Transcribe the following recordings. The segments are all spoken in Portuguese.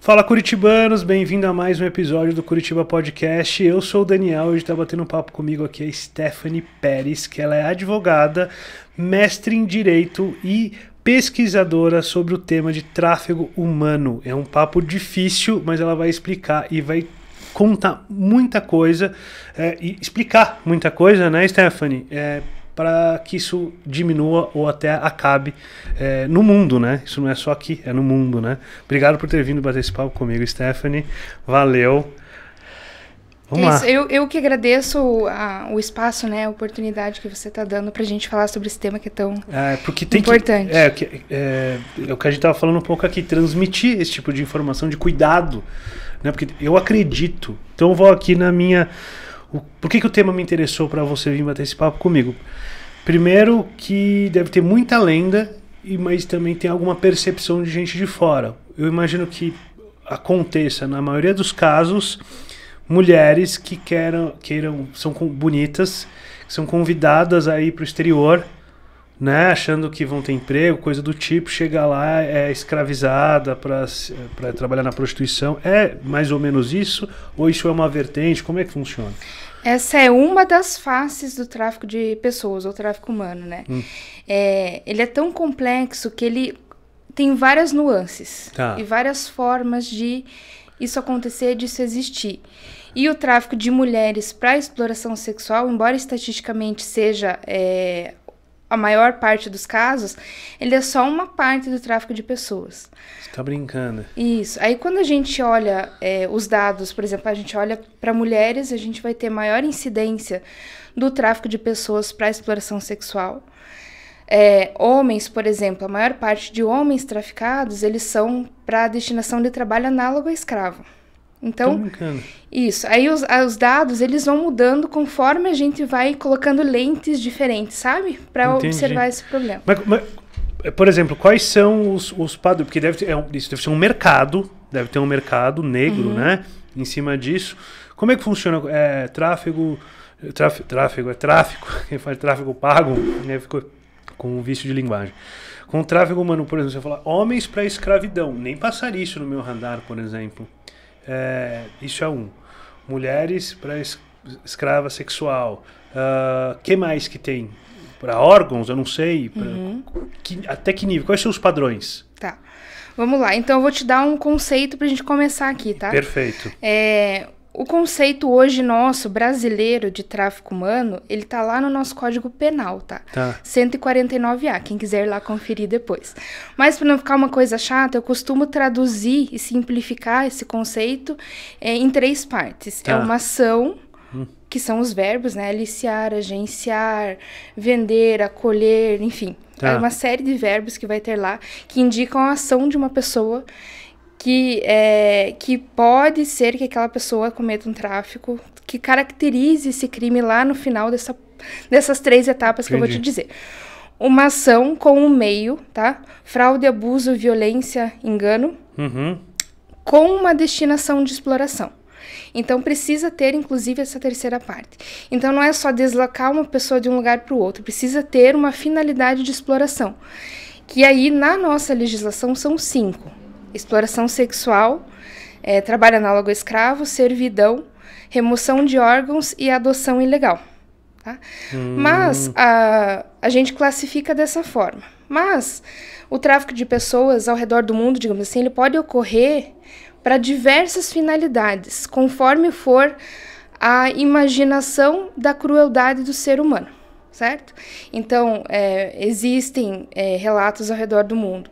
Fala Curitibanos, bem-vindo a mais um episódio do Curitiba Podcast. Eu sou o Daniel, hoje está batendo um papo comigo aqui a Stephanie Pérez, que ela é advogada, mestre em Direito e pesquisadora sobre o tema de tráfego humano. É um papo difícil, mas ela vai explicar e vai contar muita coisa é, e explicar muita coisa, né, Stephanie? É, para que isso diminua ou até acabe é, no mundo, né? Isso não é só aqui, é no mundo, né? Obrigado por ter vindo bater esse papo comigo, Stephanie. Valeu. Vamos é Isso, lá. Eu, eu que agradeço a, o espaço, né, a oportunidade que você está dando para a gente falar sobre esse tema que é tão é, porque tem importante. Que, é, que, é, é o que a gente estava falando um pouco aqui, transmitir esse tipo de informação, de cuidado, né, porque eu acredito. Então eu vou aqui na minha o, por que, que o tema me interessou para você vir bater esse papo comigo? Primeiro que deve ter muita lenda, mas também tem alguma percepção de gente de fora. Eu imagino que aconteça, na maioria dos casos, mulheres que queiram, queiram são bonitas, são convidadas aí para o exterior, né, achando que vão ter emprego, coisa do tipo, chega lá é escravizada para trabalhar na prostituição. É mais ou menos isso? Ou isso é uma vertente? Como é que funciona? Essa é uma das faces do tráfico de pessoas, ou tráfico humano, né? Hum. É, ele é tão complexo que ele tem várias nuances tá. e várias formas de isso acontecer, disso existir. E o tráfico de mulheres para exploração sexual, embora estatisticamente seja é, a maior parte dos casos, ele é só uma parte do tráfico de pessoas. Você tá brincando. Isso. Aí quando a gente olha é, os dados, por exemplo, a gente olha para mulheres, a gente vai ter maior incidência do tráfico de pessoas para exploração sexual. É, homens, por exemplo, a maior parte de homens traficados, eles são para destinação de trabalho análogo a escravo. Então, isso. Aí os, ah, os, dados eles vão mudando conforme a gente vai colocando lentes diferentes, sabe? Para observar esse problema. Mas, mas, por exemplo, quais são os, os padrões? Porque deve é, isso deve ser um mercado, deve ter um mercado negro, uhum. né? Em cima disso. Como é que funciona? É, tráfego, é tráfego, tráfego, é tráfego. Quem faz tráfego pago, né? Ficou com um vício de linguagem. Com tráfego humano, por exemplo, você fala homens para escravidão. Nem passar isso no meu radar, por exemplo. É, isso é um. Mulheres para es escrava sexual. Uh, que mais que tem? Para órgãos, eu não sei. Pra, uhum. que, até que nível? Quais são os padrões? Tá. Vamos lá. Então eu vou te dar um conceito para a gente começar aqui, tá? Perfeito. É, o conceito hoje nosso, brasileiro, de tráfico humano, ele tá lá no nosso Código Penal, tá? tá. 149A, quem quiser ir lá conferir depois. Mas para não ficar uma coisa chata, eu costumo traduzir e simplificar esse conceito é, em três partes. É tá. É uma ação, hum. que são os verbos, né? Aliciar, agenciar, vender, acolher, enfim. Tá. É uma série de verbos que vai ter lá que indicam a ação de uma pessoa que, é, que pode ser que aquela pessoa cometa um tráfico que caracterize esse crime lá no final dessa, dessas três etapas Entendi. que eu vou te dizer. Uma ação com um meio, tá? Fraude, abuso, violência, engano. Uhum. Com uma destinação de exploração. Então precisa ter, inclusive, essa terceira parte. Então não é só deslocar uma pessoa de um lugar para o outro, precisa ter uma finalidade de exploração. Que aí, na nossa legislação, são cinco exploração sexual, é, trabalho análogo escravo, servidão, remoção de órgãos e adoção ilegal. Tá? Hum. Mas a, a gente classifica dessa forma. Mas o tráfico de pessoas ao redor do mundo, digamos assim, ele pode ocorrer para diversas finalidades, conforme for a imaginação da crueldade do ser humano, certo? Então, é, existem é, relatos ao redor do mundo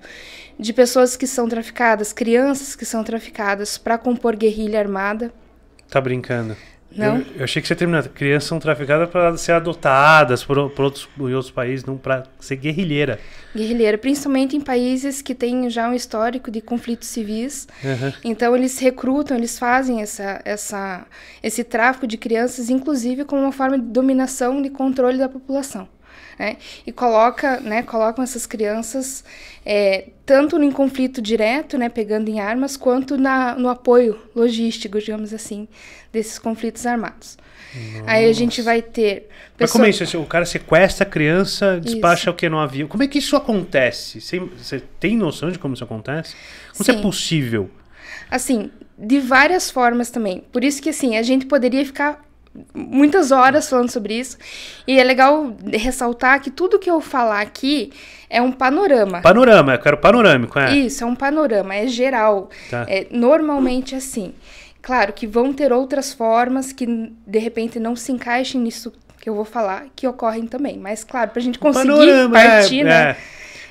de pessoas que são traficadas, crianças que são traficadas para compor guerrilha armada. Tá brincando? Não. Eu, eu achei que você terminou. Crianças são traficadas para ser adotadas por, por outros, em outros países, não para ser guerrilheira. Guerrilheira, principalmente em países que têm já um histórico de conflitos civis. Uhum. Então eles recrutam, eles fazem essa, essa, esse tráfico de crianças, inclusive como uma forma de dominação, e controle da população né? E coloca, né, colocam essas crianças é, tanto em conflito direto, né, pegando em armas, quanto na, no apoio logístico, digamos assim, desses conflitos armados. Nossa. Aí a gente vai ter. Pessoa... Mas como é isso? O cara sequestra a criança, despacha isso. o que no avião. Como é que isso acontece? Você, você tem noção de como isso acontece? Como Sim. isso é possível? Assim, de várias formas também. Por isso que assim, a gente poderia ficar muitas horas falando sobre isso. E é legal ressaltar que tudo que eu falar aqui é um panorama. Panorama, eu quero panorâmico, é? Isso, é um panorama, é geral. Tá. É normalmente é assim. Claro que vão ter outras formas que de repente não se encaixem nisso que eu vou falar, que ocorrem também. Mas claro, para a gente conseguir panorama, é, partir, é, né? É.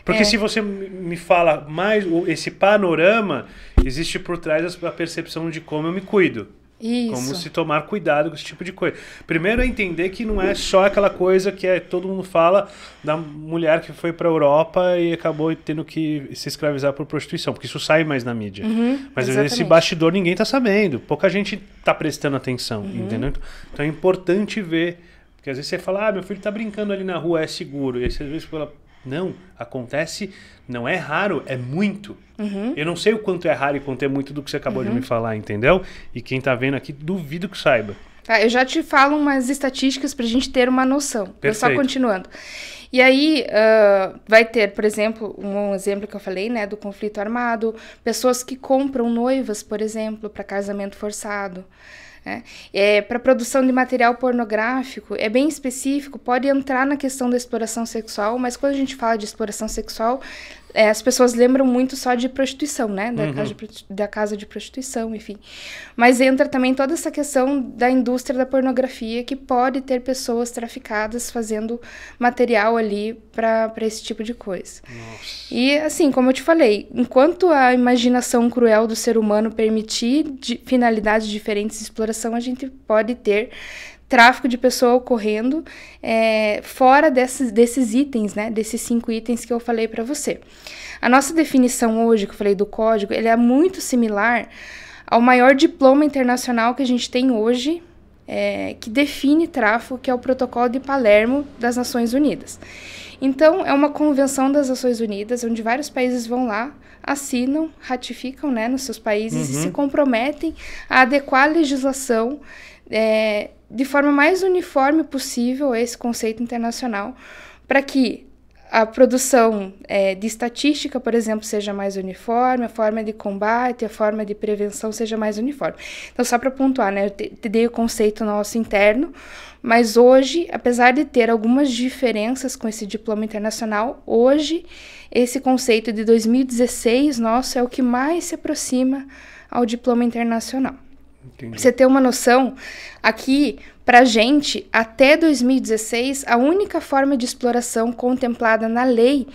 Porque é. se você me fala mais esse panorama, existe por trás a percepção de como eu me cuido. Isso. Como se tomar cuidado com esse tipo de coisa. Primeiro é entender que não é só aquela coisa que é, todo mundo fala da mulher que foi para a Europa e acabou tendo que se escravizar por prostituição, porque isso sai mais na mídia. Uhum, Mas exatamente. esse bastidor ninguém está sabendo, pouca gente está prestando atenção, uhum. entendeu? Então é importante ver, porque às vezes você fala, ah, meu filho está brincando ali na rua, é seguro. E aí, às vezes fala, não, acontece, não é raro, é muito. Uhum. Eu não sei o quanto é raro e quanto é muito do que você acabou uhum. de me uhum. falar, entendeu? E quem tá vendo aqui, duvido que saiba. Tá, eu já te falo umas estatísticas pra gente ter uma noção. Perfeito. Só continuando. E aí uh, vai ter, por exemplo, um exemplo que eu falei, né, do conflito armado, pessoas que compram noivas, por exemplo, para casamento forçado. Né? É, Para produção de material pornográfico, é bem específico, pode entrar na questão da exploração sexual, mas quando a gente fala de exploração sexual, é, as pessoas lembram muito só de prostituição, né? Da, uhum. casa de, da, casa de, prostituição, enfim. Mas entra também toda essa questão da indústria da pornografia, que pode ter pessoas traficadas fazendo material ali para esse tipo de coisa. Nossa. E, assim, como eu te falei, enquanto a imaginação cruel do ser humano permitir finalidades diferentes de exploração, a gente pode ter tráfico de pessoa ocorrendo é, fora desses, desses itens, né? Desses cinco itens que eu falei para você. A nossa definição hoje, que eu falei do código, ele é muito similar ao maior diploma internacional que a gente tem hoje, é, que define tráfico, que é o Protocolo de Palermo das Nações Unidas. Então, é uma convenção das Nações Unidas, onde vários países vão lá, assinam, ratificam né, nos seus países uhum. e se comprometem a adequar a legislação é, de forma mais uniforme possível esse conceito internacional, para que a produção é, de estatística, por exemplo, seja mais uniforme, a forma de combate, a forma de prevenção seja mais uniforme. Então, só para pontuar, né, eu te, te dei o conceito nosso interno, mas hoje, apesar de ter algumas diferenças com esse diploma internacional, hoje esse conceito de 2016 nosso é o que mais se aproxima ao diploma internacional. Entendi. você ter uma noção, aqui, para gente, até 2016, a única forma de exploração contemplada na lei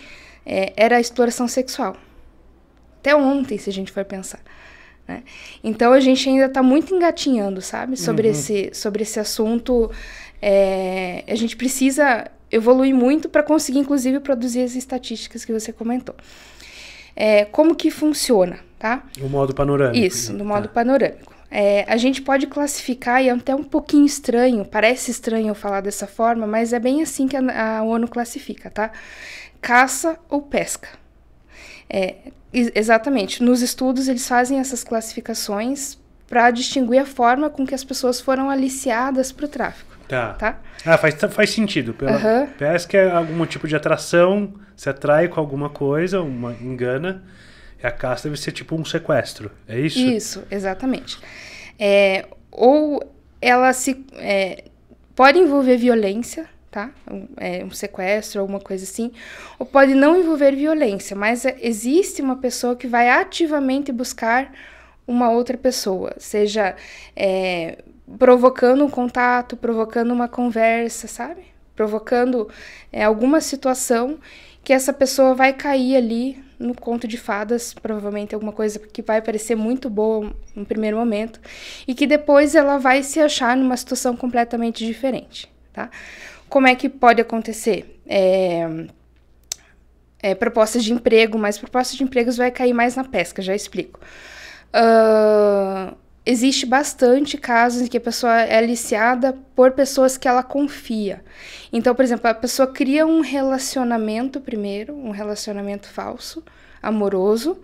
é, era a exploração sexual. Até ontem, se a gente for pensar. Né? Então a gente ainda está muito engatinhando, sabe? Sobre, uhum. esse, sobre esse assunto. É, a gente precisa evoluir muito para conseguir, inclusive, produzir as estatísticas que você comentou. É, como que funciona, tá? No modo panorâmico. Isso, no modo tá. panorâmico. É, a gente pode classificar, e é até um pouquinho estranho, parece estranho falar dessa forma, mas é bem assim que a, a ONU classifica, tá? Caça ou pesca. É, exatamente. Nos estudos, eles fazem essas classificações para distinguir a forma com que as pessoas foram aliciadas para o tráfico. Tá. tá. Ah, faz, faz sentido. Pela uhum. Pesca é algum tipo de atração, se atrai com alguma coisa, uma engana é a casta deve ser tipo um sequestro, é isso? Isso, exatamente. É, ou ela se. É, pode envolver violência, tá? Um, é, um sequestro, alguma coisa assim. Ou pode não envolver violência, mas existe uma pessoa que vai ativamente buscar uma outra pessoa, seja é, provocando um contato, provocando uma conversa, sabe? Provocando é, alguma situação que essa pessoa vai cair ali no conto de fadas, provavelmente alguma coisa que vai parecer muito boa no primeiro momento, e que depois ela vai se achar numa situação completamente diferente, tá? Como é que pode acontecer? É, é, propostas de emprego, mas propostas de empregos vai cair mais na pesca, já explico. Uh, existe bastante casos em que a pessoa é aliciada por pessoas que ela confia. Então, por exemplo, a pessoa cria um relacionamento primeiro, um relacionamento falso, amoroso,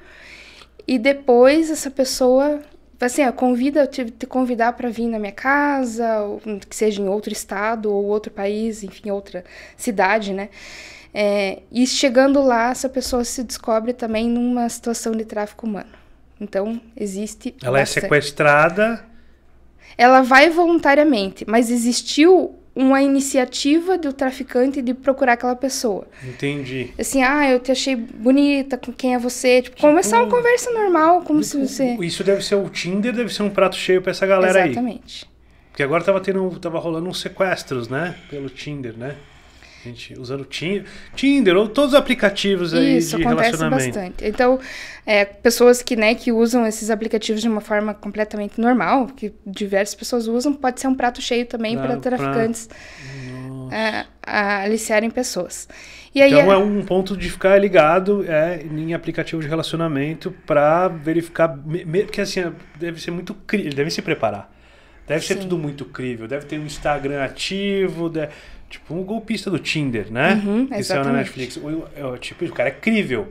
e depois essa pessoa assim, convida, eu te, te convidar para vir na minha casa, ou, que seja em outro estado ou outro país, enfim, outra cidade, né? É, e chegando lá, essa pessoa se descobre também numa situação de tráfico humano. Então, existe. Ela é bastante. é sequestrada. Ela vai voluntariamente, mas existiu uma iniciativa do traficante de procurar aquela pessoa. Entendi. Assim, ah, eu te achei bonita, com quem é você? Tipo, tipo começar é uma conversa normal, como tipo, se você. Isso deve ser o Tinder, deve ser um prato cheio para essa galera Exatamente. aí. Exatamente. Porque agora tava tendo, tava rolando uns sequestros, né? Pelo Tinder, né? Gente, usando Tinder, Tinder ou todos os aplicativos aí Isso, de acontece bastante. Então, é, pessoas que, né, que usam esses aplicativos de uma forma completamente normal, que diversas pessoas usam, pode ser um prato cheio também para traficantes pra... É, a, aliciarem pessoas. E aí, então é, é... um ponto de ficar ligado é, em aplicativo de relacionamento para verificar, porque assim, deve ser muito, deve se preparar. Deve Sim. ser tudo muito crível. Deve ter um Instagram ativo, deve Tipo um golpista do Tinder, né? Uhum, que saiu na Netflix. O, é o, tipo, o cara é crível.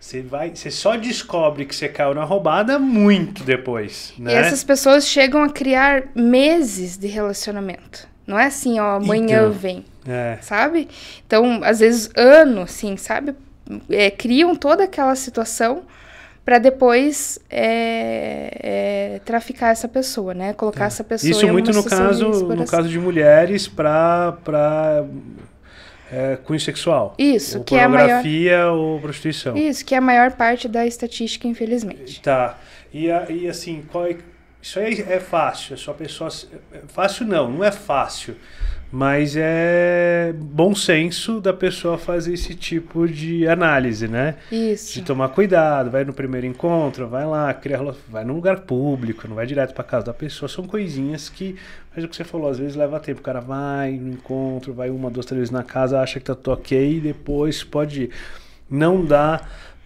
Você vai, você só descobre que você caiu na roubada muito depois, né? E essas pessoas chegam a criar meses de relacionamento. Não é assim, ó, amanhã então, vem, é. sabe? Então, às vezes ano, assim, sabe? É, criam toda aquela situação para depois é, é, traficar essa pessoa, né? Colocar é. essa pessoa. Isso muito no caso, no caso de mulheres para para é, cunho sexual. Isso, ou que é a maior. ou prostituição. Isso, que é a maior parte da estatística, infelizmente. Tá. E, e assim, qual é, isso aí é fácil. É só pessoa. É fácil não, não é fácil. Mas é bom senso da pessoa fazer esse tipo de análise, né? Isso. De tomar cuidado, vai no primeiro encontro, vai lá, cria, vai num lugar público, não vai direto para casa da pessoa. São coisinhas que, mas é o que você falou, às vezes leva tempo. O cara vai no encontro, vai uma, duas, três vezes na casa, acha que tá tudo ok e depois pode ir. Não dá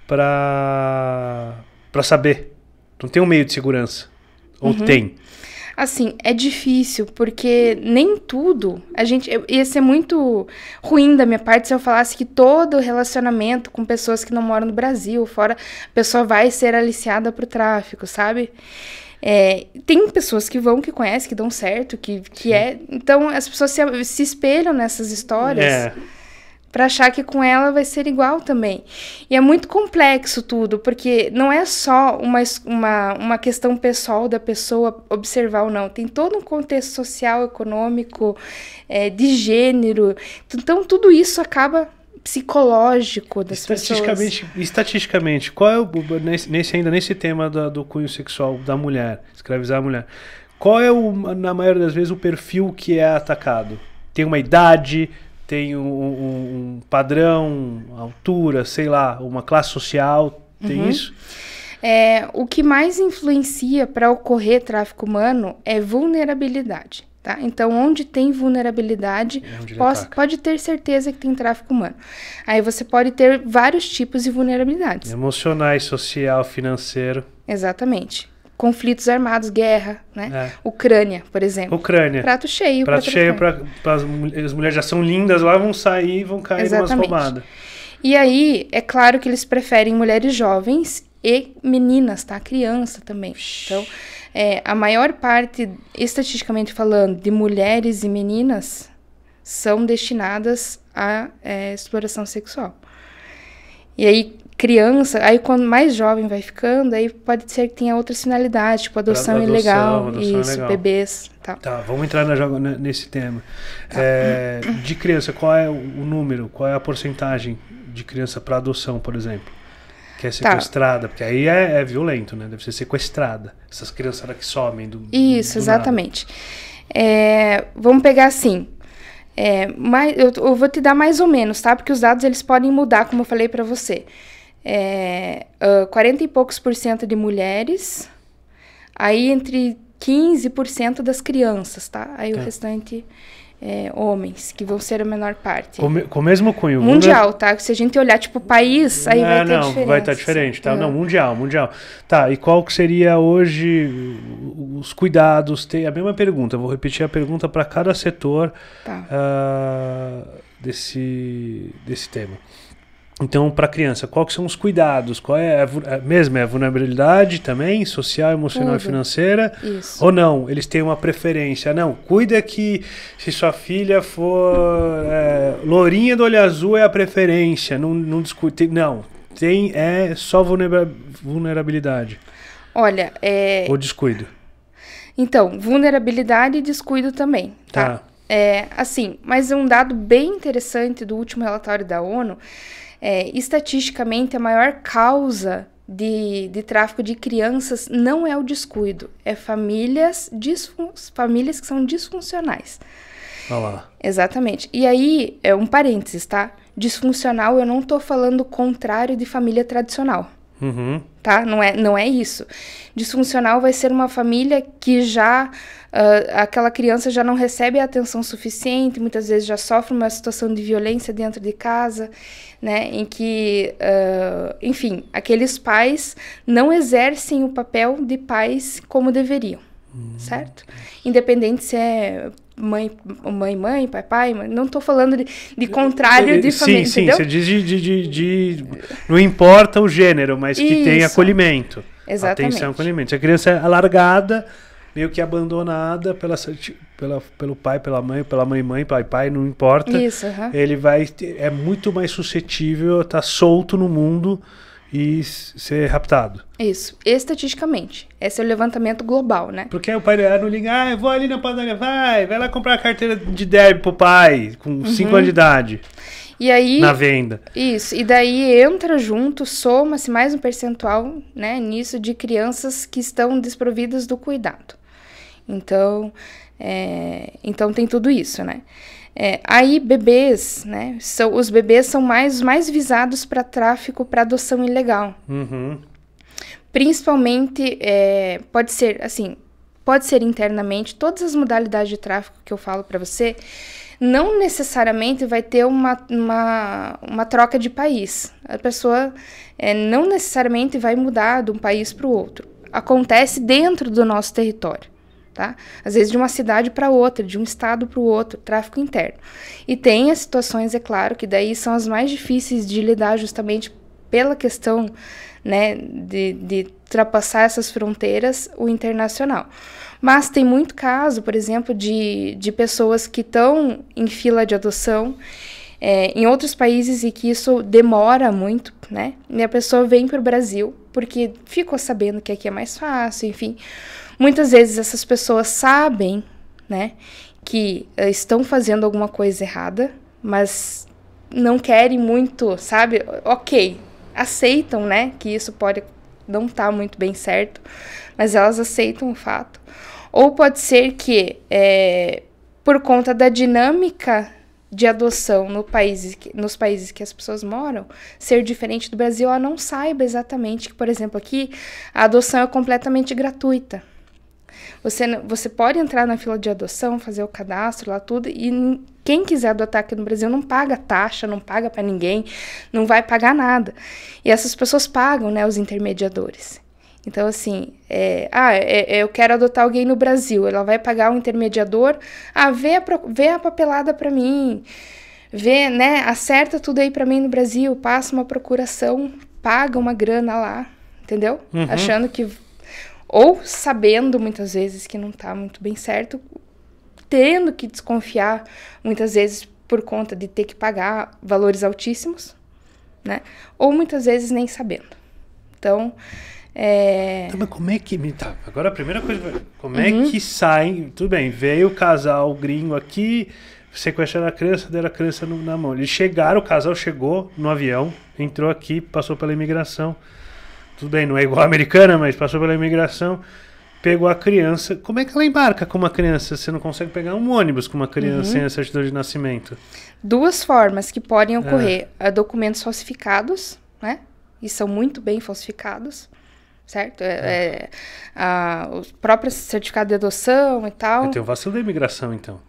pra, pra saber. Não tem um meio de segurança. Ou uhum. tem. Assim, é difícil, porque nem tudo. A gente. Ia ser muito ruim da minha parte se eu falasse que todo relacionamento com pessoas que não moram no Brasil, fora, a pessoa vai ser aliciada pro tráfico, sabe? É, tem pessoas que vão, que conhecem, que dão certo, que, que é. Então as pessoas se, se espelham nessas histórias. É para achar que com ela vai ser igual também. E é muito complexo tudo, porque não é só uma, uma, uma questão pessoal da pessoa observar ou não, tem todo um contexto social, econômico, é, de gênero. Então, então tudo isso acaba psicológico das estatisticamente, pessoas. Estatisticamente, qual é o. Nesse, ainda nesse tema do, do cunho sexual da mulher, escravizar a mulher, qual é, o, na maioria das vezes, o perfil que é atacado? Tem uma idade, tem um, um, padrão, altura, sei lá, uma classe social, tem uhum. isso? É, o que mais influencia para ocorrer tráfico humano é vulnerabilidade. Tá? Então, onde tem vulnerabilidade, é pode ter certeza que tem tráfico humano. Aí você pode ter vários tipos de vulnerabilidades: emocionais, social, financeiro. Exatamente conflitos armados, guerra, né? É. Ucrânia, por exemplo. Ucrânia. Prato cheio. Prato cheio para as mulheres já são lindas lá, vão sair e vão cair Exatamente. umas roubadas. E aí, é claro que eles preferem mulheres jovens e meninas, tá? Criança também. Então, é, a maior parte, estatisticamente falando, de mulheres e meninas são destinadas à é, exploração sexual. E aí, criança, aí quando mais jovem vai ficando, aí pode ser que tenha outras finalidades, tipo adoção, adoção ilegal, adoção isso, ilegal. bebês Tá, vamos entrar na, nesse tema. Tá. É, de criança, qual é o número, qual é a porcentagem de criança para adoção, por exemplo? Que é tá. sequestrada, tá. porque aí é, é, violento, né? Deve ser sequestrada. Essas crianças que somem do. Isso, do exatamente. É, vamos pegar assim, é, mas eu, eu, vou te dar mais ou menos, tá? Porque os dados eles podem mudar, como eu falei para você é, uh, ah, 40 e poucos por cento de mulheres, aí entre 15% das crianças, tá? Aí o tá. restante é, homens, que vão ser a menor parte. Com, com o mesmo cunho. Mundial, tá? Se a gente olhar, tipo, país, aí ah, vai ter não, tá diferença. vai estar diferente, tá? Uhum. Não, ah. mundial, mundial. Tá, e qual que seria hoje os cuidados? Tem a mesma pergunta, vou repetir a pergunta para cada setor tá. uh, desse, desse tema. Então, para a criança, quais são os cuidados? Qual é, a, é mesmo é a vulnerabilidade também, social, emocional Tudo. e financeira? Isso. Ou não? Eles têm uma preferência? Não, cuida que se sua filha for é, lourinha do olho azul é a preferência. Não, não discute. Não, tem é só vulnerabilidade. Olha, é... ou descuido. Então, vulnerabilidade e descuido também. Tá. tá. É, assim, mas um dado bem interessante do último relatório da ONU é, estatisticamente, a maior causa de, de tráfico de crianças não é o descuido, é famílias, famílias que são disfuncionais. lá. Exatamente. E aí, é um parênteses, tá? Disfuncional, eu não tô falando contrário de família tradicional. Uhum. Tá? Não é, não é isso. Disfuncional vai ser uma família que já uh, aquela criança já não recebe a atenção suficiente, muitas vezes já sofre uma situação de violência dentro de casa, né, em que, uh, enfim, aqueles pais não exercem o papel de pais como deveriam, uhum. certo? Independente se é mãe, mãe, mãe, pai, pai, não estou falando de, de contrário de família. Sim, sim, entendeu? você diz de, de, de, Não importa o gênero, mas que Isso. tem acolhimento. Exatamente. Atenção, acolhimento. Se a criança é alargada, meio que abandonada pela, pela, pelo pai, pela mãe, pela mãe-mãe, pai, pai, não importa. Isso, Ele vai é muito mais suscetível a estar tá solto no mundo e ser raptado. Isso, estatisticamente. Esse é o levantamento global, né? Porque o pai não liga, ah, eu vou ali na padaria, vai, vai lá comprar a carteira de débito pro pai, com 5 uhum. anos de idade. E aí. Na venda. Isso. E daí entra junto, soma-se mais um percentual, né, nisso, de crianças que estão desprovidas do cuidado. Então, é, então tem tudo isso, né? É, aí bebês, né? São, os bebês são mais mais visados para tráfico, para adoção ilegal. Uhum. Principalmente é, pode ser assim, pode ser internamente. Todas as modalidades de tráfico que eu falo para você, não necessariamente vai ter uma, uma, uma troca de país. A pessoa é, não necessariamente vai mudar de um país para o outro. Acontece dentro do nosso território tá? Às vezes de uma cidade para outra, de um estado para o outro, tráfico interno. E tem as situações, é claro, que daí são as mais difíceis de lidar justamente pela questão, né, de, de ultrapassar essas fronteiras, o internacional. Mas tem muito caso, por exemplo, de, de pessoas que estão em fila de adoção é, em outros países e que isso demora muito, né? E a pessoa vem para o Brasil porque ficou sabendo que aqui é mais fácil, enfim, Muitas vezes essas pessoas sabem, né, que eh, estão fazendo alguma coisa errada, mas não querem muito, sabe? OK, aceitam, né, que isso pode não estar tá muito bem certo, mas elas aceitam o fato. Ou pode ser que é, por conta da dinâmica de adoção no país, nos países que as pessoas moram ser diferente do Brasil, ela não saiba exatamente que, por exemplo, aqui a adoção é completamente gratuita. Você, você pode entrar na fila de adoção, fazer o cadastro lá, tudo, e quem quiser adotar aqui no Brasil não paga taxa, não paga para ninguém, não vai pagar nada. E essas pessoas pagam, né, os intermediadores. Então, assim, é, ah, é, é eu quero adotar alguém no Brasil, ela vai pagar um intermediador, ah, vê a, vê a papelada para mim, vê, né, acerta tudo aí para mim no Brasil, passa uma procuração, paga uma grana lá, entendeu? Uhum. Achando que ou sabendo muitas vezes que não está muito bem certo, tendo que desconfiar muitas vezes por conta de ter que pagar valores altíssimos, né? Ou muitas vezes nem sabendo. Então, é... mas como é que... Tá, agora a primeira coisa, como é uhum. é que sai... Tudo bem, veio o casal gringo aqui, sequestraram a criança, deram a criança no, na mão. Eles chegaram, o casal chegou no avião, entrou aqui, passou pela imigração tudo bem, não é igual a americana, mas passou pela imigração, pegou a criança. Como é que ela embarca com uma criança? Você não consegue pegar um ônibus com uma criança uhum. sem a certidão de nascimento. Duas formas que podem é. ocorrer: é. documentos falsificados, né? E são muito bem falsificados certo? É, é, é a, o próprio certificado de adoção e tal. Tem um vacilo da imigração, então.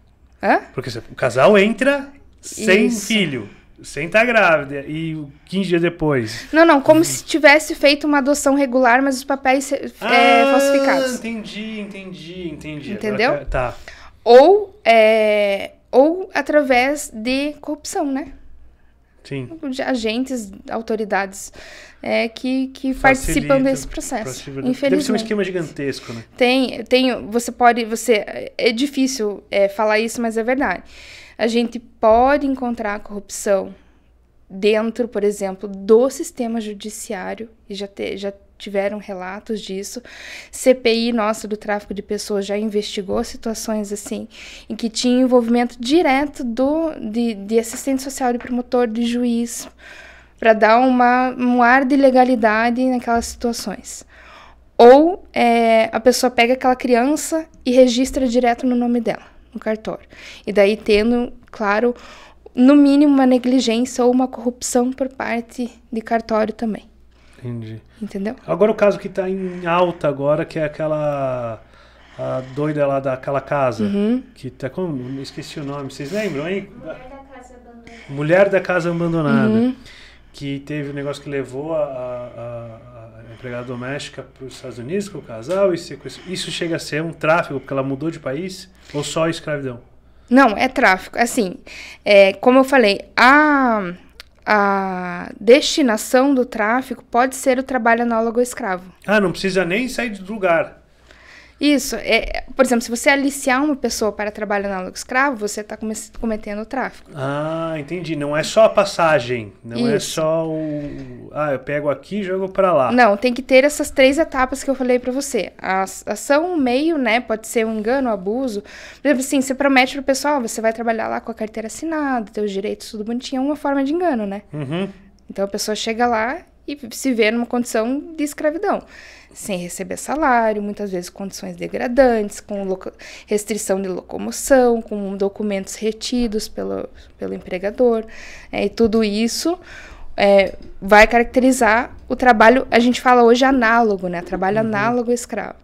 Hã? Porque o casal entra sem Isso. filho sem estar tá grávida e 15 dias depois. Não, não, como se tivesse feito uma adoção regular, mas os papéis é, ah, falsificados. Entendi, entendi, entendi. Entendeu? Agora, tá, tá. Ou, é, ou através de corrupção, né? Sim. De agentes, autoridades é, que, que participam desse processo. Infelizmente. Deve ser um esquema gigantesco, né? Tem, tem você pode, você é difícil é, falar isso, mas é verdade. A gente pode encontrar corrupção dentro, por exemplo, do sistema judiciário e já te, já tiveram relatos disso. CPI nossa do tráfico de pessoas já investigou situações assim, em que tinha envolvimento direto do, de, de assistente social, de promotor, de juiz, para dar uma, um ar de legalidade naquelas situações. Ou é, a pessoa pega aquela criança e registra direto no nome dela, no cartório. E daí tendo, claro, no mínimo uma negligência ou uma corrupção por parte de cartório também. Entendi. Entendeu? Agora o caso que está em alta agora, que é aquela a doida lá daquela casa. Uhum. Que tá como? Esqueci o nome. Vocês lembram, hein? Mulher da Casa Abandonada. Mulher da Casa Abandonada. Uhum que teve um negócio que levou a, a, a empregada doméstica para os Estados Unidos com o casal e Isso chega a ser um tráfico porque ela mudou de país ou só escravidão? Não, é tráfico. Assim, é, como eu falei, a, a destinação do tráfico pode ser o trabalho análogo ao escravo. Ah, não precisa nem sair do lugar. Isso. É, por exemplo, se você aliciar uma pessoa para trabalho análogo escravo, você está cometendo tráfico. Ah, entendi. Não é só a passagem. Não é Isso. é só o. Ah, eu pego aqui e jogo para lá. Não, tem que ter essas três etapas que eu falei para você. A ação, o meio, né? Pode ser um engano, um abuso. Por exemplo, assim, você promete pro pessoal, você vai trabalhar lá com a carteira assinada, teus direitos, tudo bonitinho. É uma forma de engano, né? Uhum. Então a pessoa chega lá e se vê numa condição de escravidão sem receber salário, muitas vezes condições degradantes, com restrição de locomoção, com documentos retidos pelo, pelo empregador. É, e tudo isso é, vai caracterizar o trabalho, a gente fala hoje análogo, né? Trabalho uhum. análogo escravo.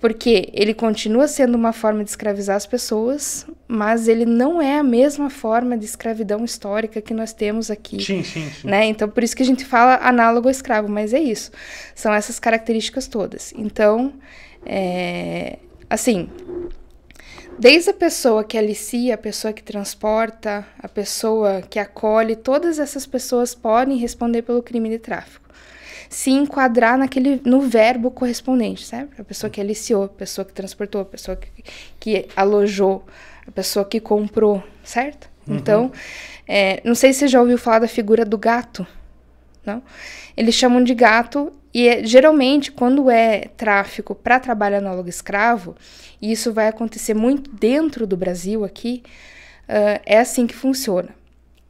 Porque ele continua sendo uma forma de escravizar as pessoas, mas ele não é a mesma forma de escravidão histórica que nós temos aqui. Sim, sim, sim. Né? Então, por isso que a gente fala análogo ao escravo, mas é isso. São essas características todas. Então, é, assim, desde a pessoa que alicia, a pessoa que transporta, a pessoa que acolhe, todas essas pessoas podem responder pelo crime de tráfico. Se enquadrar naquele, no verbo correspondente, sabe? A pessoa que aliciou, a pessoa que transportou, a pessoa que, que alojou, a pessoa que comprou, certo? Uhum. Então, é, não sei se você já ouviu falar da figura do gato, não? Eles chamam de gato e é, geralmente quando é tráfico para trabalho análogo escravo, e isso vai acontecer muito dentro do Brasil aqui, uh, é assim que funciona.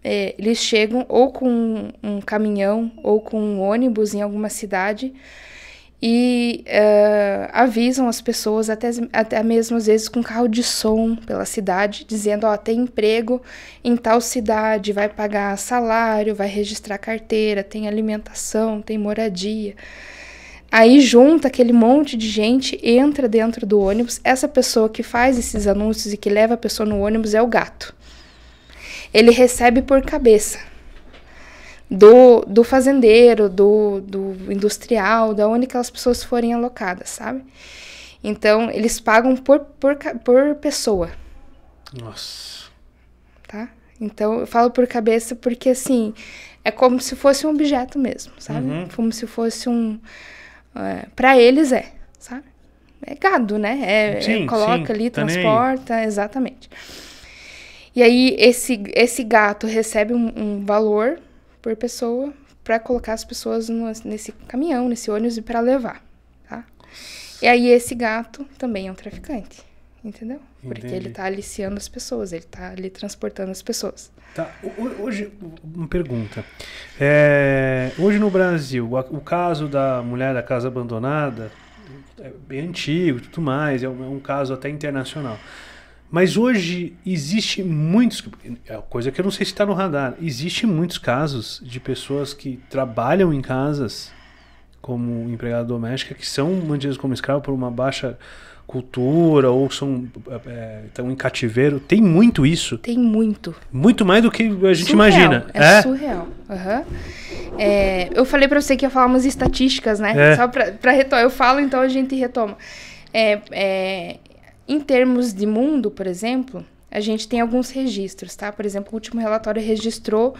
É, eles chegam ou com um, um caminhão ou com um ônibus em alguma cidade e uh, avisam as pessoas, até, até mesmo às vezes com carro de som pela cidade, dizendo: Ó, tem emprego em tal cidade, vai pagar salário, vai registrar carteira, tem alimentação, tem moradia. Aí junta aquele monte de gente, entra dentro do ônibus. Essa pessoa que faz esses anúncios e que leva a pessoa no ônibus é o gato. Ele recebe por cabeça do, do fazendeiro, do, do industrial, da onde aquelas pessoas forem alocadas, sabe? Então, eles pagam por, por, por pessoa. Nossa. Tá? Então, eu falo por cabeça porque, assim, é como se fosse um objeto mesmo, sabe? Uhum. Como se fosse um. É, para eles é, sabe? É gado, né? É, é sim, é coloca sim, ali, tá transporta, exatamente. E aí, esse, esse gato recebe um, um valor por pessoa para colocar as pessoas no, nesse caminhão, nesse ônibus e para levar, tá? E aí esse gato também é um traficante, entendeu? Entendi. Porque ele tá aliciando as pessoas, ele tá ali transportando as pessoas. Tá. Hoje, uma pergunta. É, hoje no Brasil, o caso da mulher da casa abandonada é bem antigo e tudo mais, é um é caso até internacional. Mas hoje existe muitos, é coisa que eu não sei se está no radar, existem muitos casos de pessoas que trabalham em casas como empregada doméstica que são mantidas como escravo por uma baixa cultura ou são é, estão em cativeiro. Tem muito isso. Tem muito. Muito mais do que a gente surreal. imagina. É, é? surreal. Uhum. É, eu falei para você que ia falar umas estatísticas, né? É. Só para retomar. Eu falo, então a gente retoma. É, é, em termos de mundo, por exemplo, a gente tem alguns registros, tá? Por exemplo, o último relatório registrou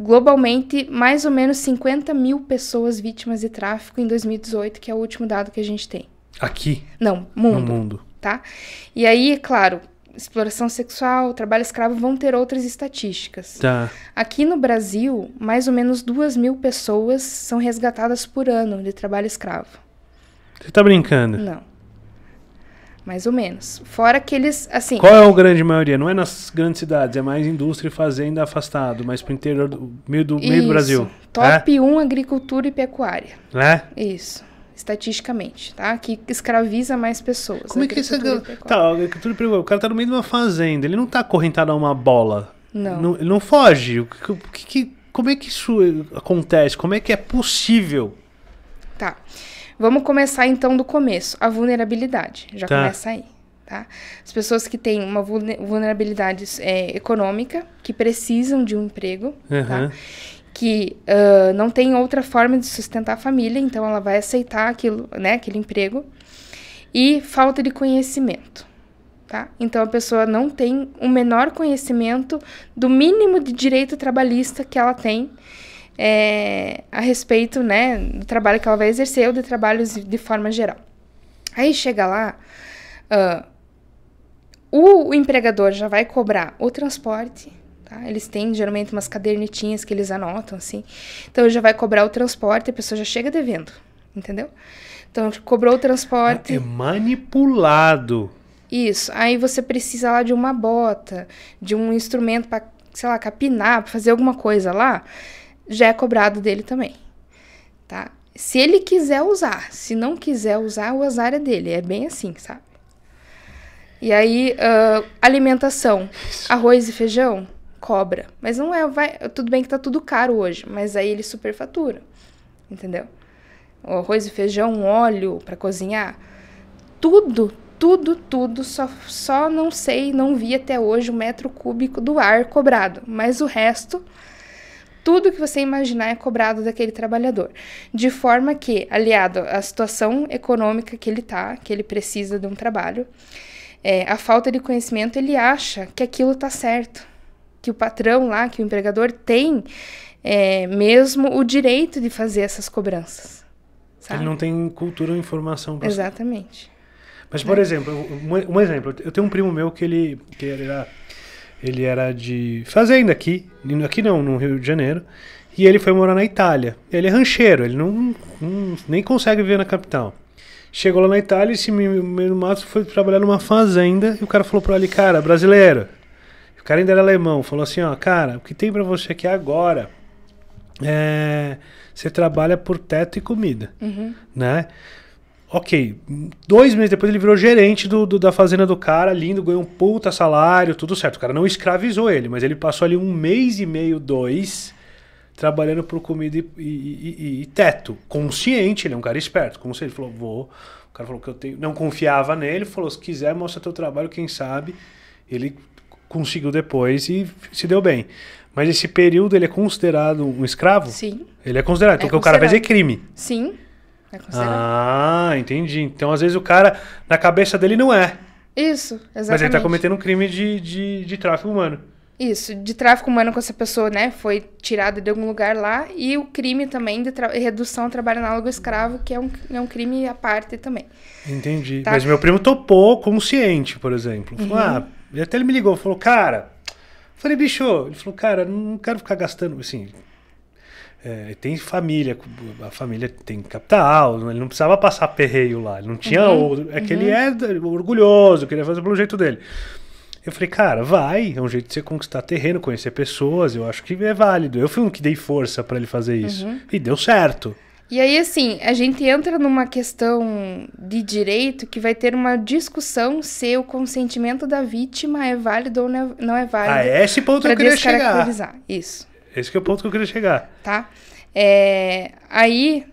globalmente mais ou menos 50 mil pessoas vítimas de tráfico em 2018, que é o último dado que a gente tem. Aqui? Não, mundo. No mundo. Tá? E aí, é claro, exploração sexual, trabalho escravo vão ter outras estatísticas. Tá. Aqui no Brasil, mais ou menos duas mil pessoas são resgatadas por ano de trabalho escravo. Você tá brincando? Não mais ou menos. Fora que eles, assim... Qual é a grande maioria? Não é nas grandes cidades, é mais indústria e fazenda afastado, mas pro interior, do, meio do, meio do Brasil. Top é? 1, agricultura e pecuária. né Isso estatisticamente, tá? Que escraviza mais pessoas. Como é que isso Tá, agricultura pecuária. O cara tá no meio de uma fazenda, ele não tá acorrentado a uma bola. Não. não ele não foge. O que, que, como é que isso acontece? Como é que é possível? Tá. Vamos começar então do começo, a vulnerabilidade. Já tá. começa aí. Tá? As pessoas que têm uma vulnerabilidade é, econômica, que precisam de um emprego, uhum. tá? que uh, não tem outra forma de sustentar a família, então ela vai aceitar aquilo, né, aquele emprego, e falta de conhecimento. Tá? Então a pessoa não tem o menor conhecimento do mínimo de direito trabalhista que ela tem é, a respeito né, do trabalho que ela vai exercer ou de trabalhos de forma geral. Aí chega lá, uh, o, empregador já vai cobrar o transporte, tá? Eles têm geralmente umas cadernetinhas que eles anotam, assim. Então já vai cobrar o transporte, a pessoa já chega devendo, entendeu? Então cobrou o transporte. É manipulado. Isso. Aí você precisa lá de uma bota, de um instrumento para, sei lá, capinar, pra fazer alguma coisa lá já é cobrado dele também, tá? Se ele quiser usar, se não quiser usar, o azar é dele. É bem assim, sabe? E aí, uh, alimentação, arroz e feijão, cobra. Mas não é, vai, tudo bem que tá tudo caro hoje, mas aí ele superfatura, entendeu? O arroz e feijão, óleo para cozinhar, tudo, tudo, tudo, só, só não sei, não vi até hoje o metro cúbico do ar cobrado, mas o resto tudo que você imaginar é cobrado daquele trabalhador. De forma que, aliado à situação econômica que ele está, que ele precisa de um trabalho, é, a falta de conhecimento, ele acha que aquilo está certo, que o patrão lá, que o empregador tem é, mesmo o direito de fazer essas cobranças. Sabe? Ele não tem cultura ou informação. Pra Exatamente. Mas, por é. exemplo, um, um, exemplo, eu tenho um primo meu que ele, que ele era ele era de fazenda aqui, aqui não, no Rio de Janeiro. E ele foi morar na Itália. Ele é rancheiro, ele não, não nem consegue viver na capital. Chegou lá na Itália e esse menino Matos foi trabalhar numa fazenda. E o cara falou para ele, cara, brasileiro. O cara ainda era alemão. Falou assim, ó, cara, o que tem para você aqui agora é... Você trabalha por teto e comida, uhum. né? Ok, dois meses depois ele virou gerente do, do, da fazenda do cara, lindo, ganhou um puta salário, tudo certo. O cara não escravizou ele, mas ele passou ali um mês e meio, dois, trabalhando por comida e, e, e, e teto. Consciente, ele é um cara esperto. Como se ele falou, vou. O cara falou que eu tenho. Não confiava nele, falou: se quiser, mostra teu trabalho, quem sabe. Ele conseguiu depois e se deu bem. Mas esse período ele é considerado um escravo? Sim. Ele é considerado. Então é o que o cara vai é dizer crime. Sim. É ah, entendi. Então, às vezes, o cara, na cabeça dele, não é. Isso, exatamente. Mas ele tá cometendo um crime de, de, de tráfico humano. Isso, de tráfico humano com essa pessoa, né? Foi tirada de algum lugar lá. E o crime também de redução ao trabalho análogo escravo, que é um, é um crime à parte também. Entendi. Tá? Mas meu primo topou consciente, por exemplo. Falou, uhum. ah, até ele me ligou, falou, cara. Falei, bicho, ele falou, cara, não quero ficar gastando. Assim, é, tem família, a família tem capital, ele não precisava passar perreio lá, ele não tinha uhum, outro. É uhum. que ele uhum. é orgulhoso, queria fazer pelo jeito dele. Eu falei, cara, vai, é um jeito de você conquistar terreno, conhecer pessoas, eu acho que é válido. Eu fui um que dei força para ele fazer isso. Uhum. E deu certo. E aí, assim, a gente entra numa questão de direito que vai ter uma discussão se o consentimento da vítima é válido ou não é, é válido. Ah, é esse ponto que eu queria chegar. Isso. Esse é o ponto que eu queria chegar. Tá? É, aí.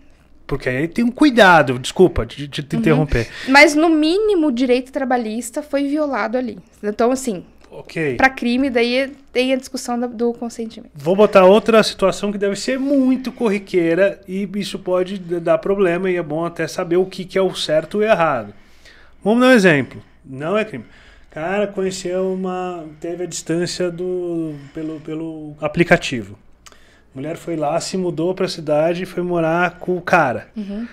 Porque aí tem um cuidado, desculpa de te, te uhum. interromper. Mas no mínimo o direito trabalhista foi violado ali. Então, assim. Ok. Para crime, daí é, tem a discussão do, do consentimento. Vou botar outra situação que deve ser muito corriqueira e isso pode dar problema e é bom até saber o que, que é o certo e o errado. Vamos dar um exemplo. Não é crime. Cara, conheceu uma. Teve a distância do pelo, pelo aplicativo. A mulher foi lá, se mudou pra cidade e foi morar com o cara. Uhum.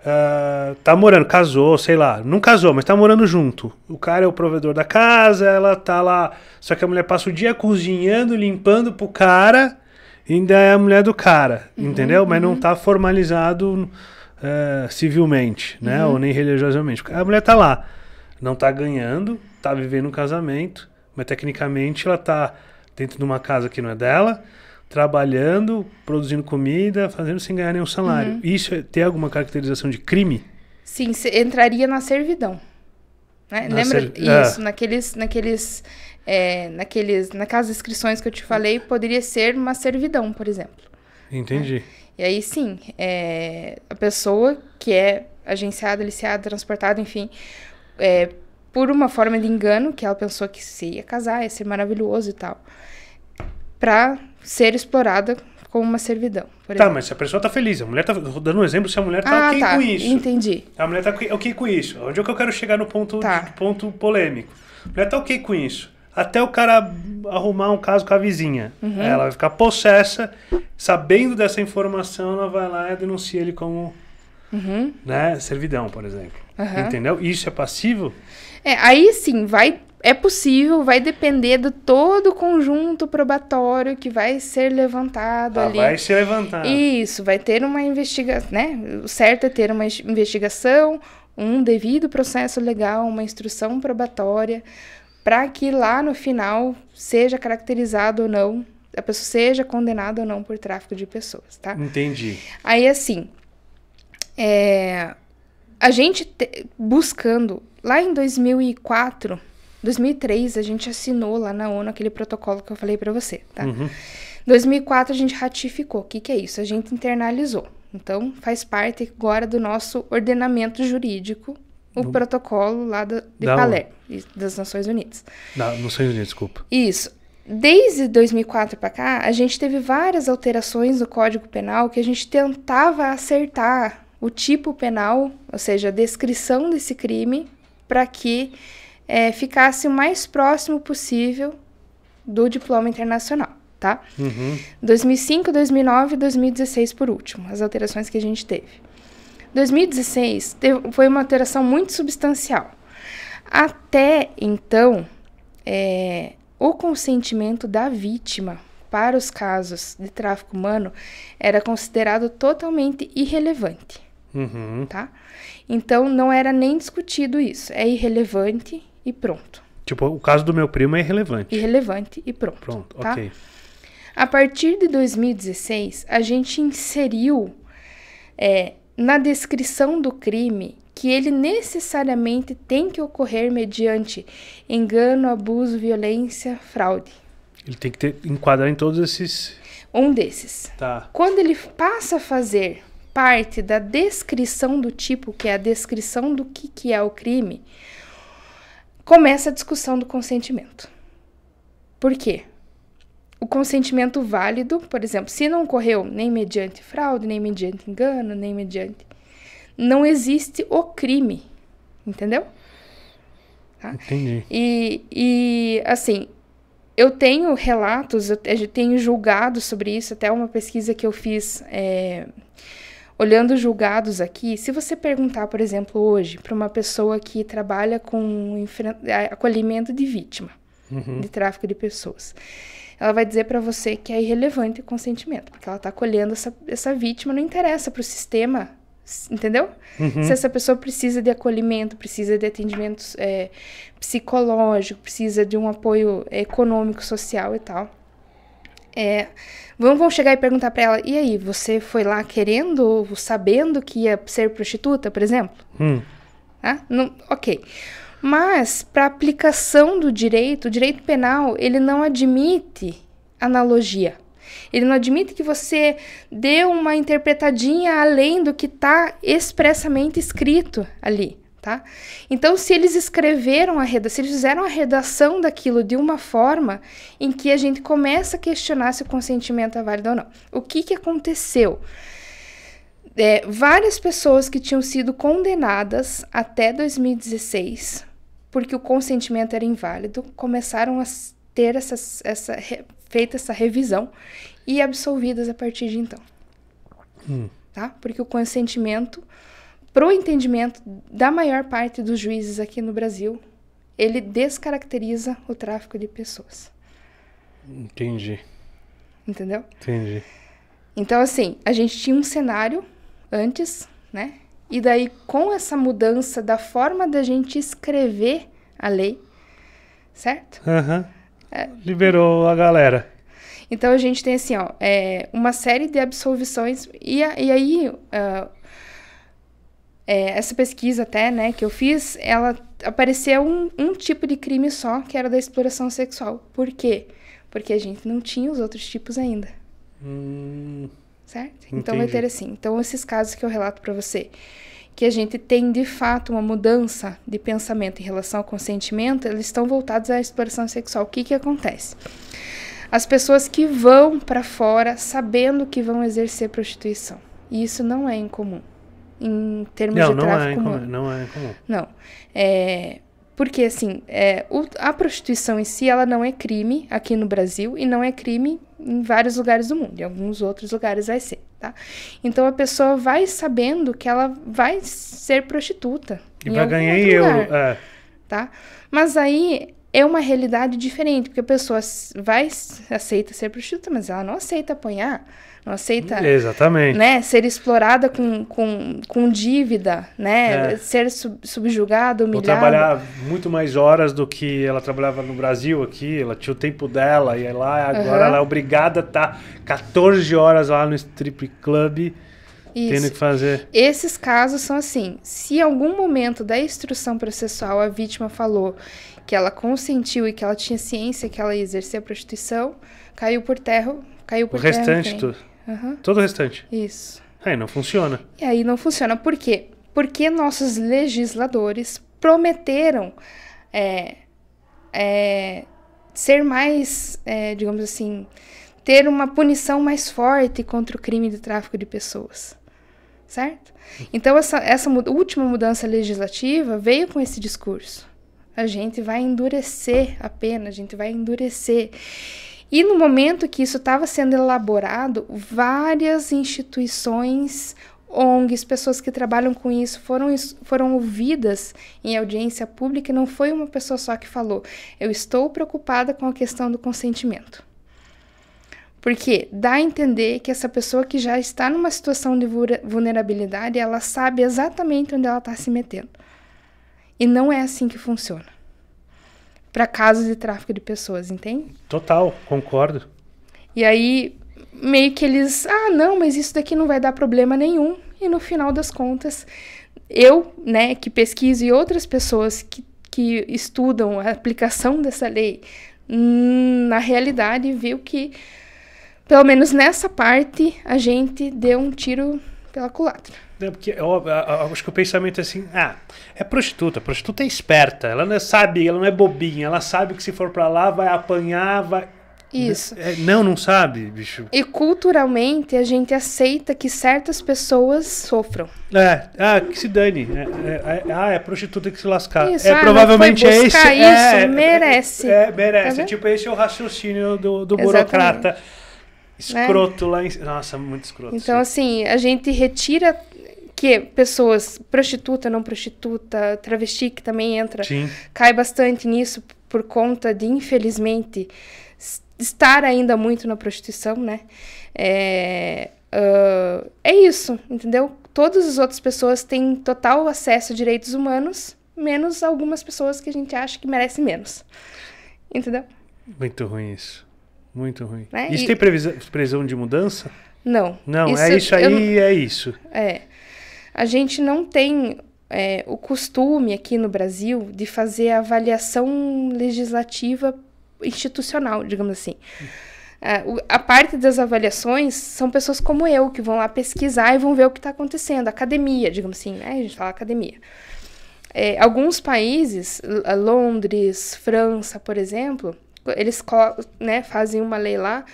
Uh, tá morando, casou, sei lá. Não casou, mas tá morando junto. O cara é o provedor da casa, ela tá lá. Só que a mulher passa o dia cozinhando, limpando pro cara, ainda é a mulher do cara, uhum, entendeu? Uhum. Mas não uhum. tá formalizado uh, civilmente, né? Uhum. Ou nem religiosamente. A mulher tá lá não está ganhando, está vivendo um casamento, mas tecnicamente ela está dentro de uma casa que não é dela, trabalhando, produzindo comida, fazendo sem ganhar nenhum salário. Uhum. Isso é, tem alguma caracterização de crime? Sim, entraria na servidão. Né? Na Lembra é. isso? Naqueles, naqueles, é, naqueles, naquelas inscrições que eu te falei, poderia ser uma servidão, por exemplo. Entendi. Né? E aí sim, é, a pessoa que é agenciada, aliciada, transportada, enfim, é, por uma forma de engano, que ela pensou que se ia casar, ia ser maravilhoso e tal, para ser explorada como uma servidão. tá, exemplo. mas se a pessoa tá feliz, a mulher tá dando um exemplo se a mulher tá ah, ok tá, com isso. Entendi. A mulher tá ok com isso. Onde é que eu quero chegar no ponto, tá. de, ponto polêmico? A mulher tá ok com isso. Até o cara arrumar um caso com a vizinha. Uhum. Ela vai ficar possessa, sabendo dessa informação, ela vai lá e denuncia ele como uhum. né, servidão, por exemplo. Uhum. Entendeu? Isso é passível? É, aí sim, vai é possível, vai depender do todo o conjunto probatório que vai ser levantado ah, ali. Vai ser levantado. Isso, vai ter uma investigação, né? O certo é ter uma investigação, um devido processo legal, uma instrução probatória, para que lá no final seja caracterizado ou não, a pessoa seja condenada ou não por tráfico de pessoas, tá? Entendi. Aí, assim, é, a gente te, buscando, lá em 2004, 2003, a gente assinou lá na ONU aquele protocolo que eu falei para você, tá? Uhum. 2004 a gente ratificou. O que, que é isso? A gente internalizou. Então, faz parte agora do nosso ordenamento jurídico o protocolo lá do, de da Palermo, das Nações Unidas. Da Nações Unidas, desculpa. Isso. Desde 2004 para cá, a gente teve várias alterações no Código Penal que a gente tentava acertar o tipo penal, ou seja, a descrição desse crime, para que é, ficasse o mais próximo possível do diploma internacional, tá? Uhum. 2005, 2009 e 2016 por último, as alterações que a gente teve. 2016 teve, foi uma alteração muito substancial. Até então, é, o consentimento da vítima para os casos de tráfico humano era considerado totalmente irrelevante. Uhum. Tá? Então não era nem discutido isso. É irrelevante e pronto. Tipo, o caso do meu primo é irrelevante. Irrelevante e pronto. Pronto, tá? ok. A partir de 2016, a gente inseriu é, na descrição do crime que ele necessariamente tem que ocorrer mediante engano, abuso, violência, fraude. Ele tem que ter, enquadrar em todos esses. Um desses. Tá. Quando ele passa a fazer parte da descrição do tipo, que é a descrição do que, que é o crime, começa a discussão do consentimento. Por quê? O consentimento válido, por exemplo, se não ocorreu nem mediante fraude, nem mediante engano, nem mediante. Não existe o crime. Entendeu? Tá? Entendi. E, e, assim, eu tenho relatos, eu tenho julgado sobre isso, até uma pesquisa que eu fiz. É, Olhando julgados aqui, se você perguntar, por exemplo, hoje, para uma pessoa que trabalha com acolhimento de vítima uhum. de tráfico de pessoas, ela vai dizer para você que é irrelevante o consentimento, porque ela está acolhendo essa, essa vítima, não interessa para o sistema entendeu? Uhum. Se essa pessoa precisa de acolhimento, precisa de atendimento é, eh, psicológico, precisa de um apoio econômico, social e tal. É, vão, vão chegar e perguntar para ela: e aí, você foi lá querendo, sabendo que ia ser prostituta, por exemplo? Hum. Ah, não, ok. Mas, para aplicação do direito, o direito penal, ele não admite analogia. Ele não admite que você dê uma interpretadinha além do que está expressamente escrito ali tá? Então, se eles escreveram a redação, se eles fizeram a redação daquilo de uma forma em que a gente começa a questionar se o consentimento é válido ou não. O que, que aconteceu? É, várias pessoas que tinham sido condenadas até 2016 porque o consentimento era inválido começaram a ter essas, essa feita essa revisão e absolvidas a partir de então, hum. tá? Porque o consentimento para o entendimento da maior parte dos juízes aqui no Brasil, ele descaracteriza o tráfico de pessoas. Entendi. Entendeu? Entendi. Então, assim, a gente tinha um cenário antes, né? E daí, com essa mudança da forma da gente escrever a lei, certo? Uhum. É. Liberou a galera. Então, a gente tem, assim, ó, é, uma série de absolvições. E, a, e aí, uh, é, essa pesquisa até, né, que eu fiz, ela apareceu um, um tipo de crime só, que era da exploração sexual. Por quê? Porque a gente não tinha os outros tipos ainda. Hum, certo? Entendi. Então vai ter assim. Então esses casos que eu relato para você, que a gente tem de fato uma mudança de pensamento em relação ao consentimento, eles estão voltados à exploração sexual. O que que acontece? As pessoas que vão para fora sabendo que vão exercer prostituição. E isso não é incomum em termos não, de tráfico não é incomum, Não é incomum. Não. É, porque, assim, é, o, a prostituição em si, ela não é crime aqui no Brasil e não é crime em vários lugares do mundo. Em alguns outros lugares vai ser, tá? Então, a pessoa vai sabendo que ela vai ser prostituta. E vai ganhar euro, é. Tá? Mas aí, é uma realidade diferente, porque a pessoa vai aceita ser prostituta, mas ela não aceita apanhar, não aceita Exatamente. Né, ser explorada com, com, com dívida, né, é. ser sub, subjugada, humilhada. Ou trabalhar muito mais horas do que ela trabalhava no Brasil aqui, ela tinha o tempo dela, e lá ah, agora uhum. ela é obrigada a tá estar 14 horas lá no strip club. Isso. Tendo que fazer. Esses casos são assim: se em algum momento da instrução processual a vítima falou que ela consentiu e que ela tinha ciência que ela ia exercer a prostituição, caiu por terra. Caiu por o terra restante, tudo. Uhum. Todo o restante. Isso. Aí não funciona. E aí não funciona. Por quê? Porque nossos legisladores prometeram é, é, ser mais, é, digamos assim, ter uma punição mais forte contra o crime de tráfico de pessoas certo? Hum. Então, essa, essa última mudança legislativa veio com esse discurso. A gente vai endurecer a pena, a gente vai endurecer. E no momento que isso estava sendo elaborado, várias instituições, ONGs, pessoas que trabalham com isso foram, foram ouvidas em audiência pública e não foi uma pessoa só que falou: Eu estou preocupada com a questão do consentimento. Porque dá a entender que essa pessoa que já está numa situação de vulnerabilidade, ela sabe exatamente onde ela está se metendo. E não é assim que funciona. Para casos de tráfico de pessoas, entende? Total, concordo. E aí, meio que eles, ah, não, mas isso daqui não vai dar problema nenhum. E no final das contas, eu, né, que pesquiso e outras pessoas que, que estudam a aplicação dessa lei, hum, na realidade, viu que, pelo menos nessa parte, a gente deu um tiro pela culatra. Né, porque eu, acho que o pensamento é assim, ah, é prostituta, prostituta é esperta, ela não é, sabe, ela não é bobinha, ela sabe que se for para lá vai apanhar, vai... Né, isso. É, não, não sabe, bicho. E culturalmente a gente aceita que certas pessoas sofram. É, ah, que se dane. ah, é, é, ah, é prostituta que se lascar. Isso, é, ah, provavelmente é esse. Isso, é, é merece. É, tá merece. Tá tipo, esse é o raciocínio do, do burocrata. Escroto lá em. Nossa, muito escroto. Então, sim. assim, a gente retira que pessoas, prostituta, não prostituta, travesti que também entra, Sim. cai bastante nisso por conta de, infelizmente, estar ainda muito na prostituição, né? É, uh, é isso, entendeu? Todas as outras pessoas têm total acesso a direitos humanos, menos algumas pessoas que a gente acha que merecem menos. Entendeu? Muito ruim isso. Muito ruim. Né? Isso e... tem previsão, de mudança? Não. Não, isso, é isso aí, eu... é isso. É. A gente não tem é, o costume aqui no Brasil de fazer avaliação legislativa institucional, digamos assim. É, a parte das avaliações são pessoas como eu que vão lá pesquisar e vão ver o que está acontecendo, academia, digamos assim, né? A gente fala academia. É, alguns países, eh, Londres, França, por exemplo, eles né, fazem uma lei lá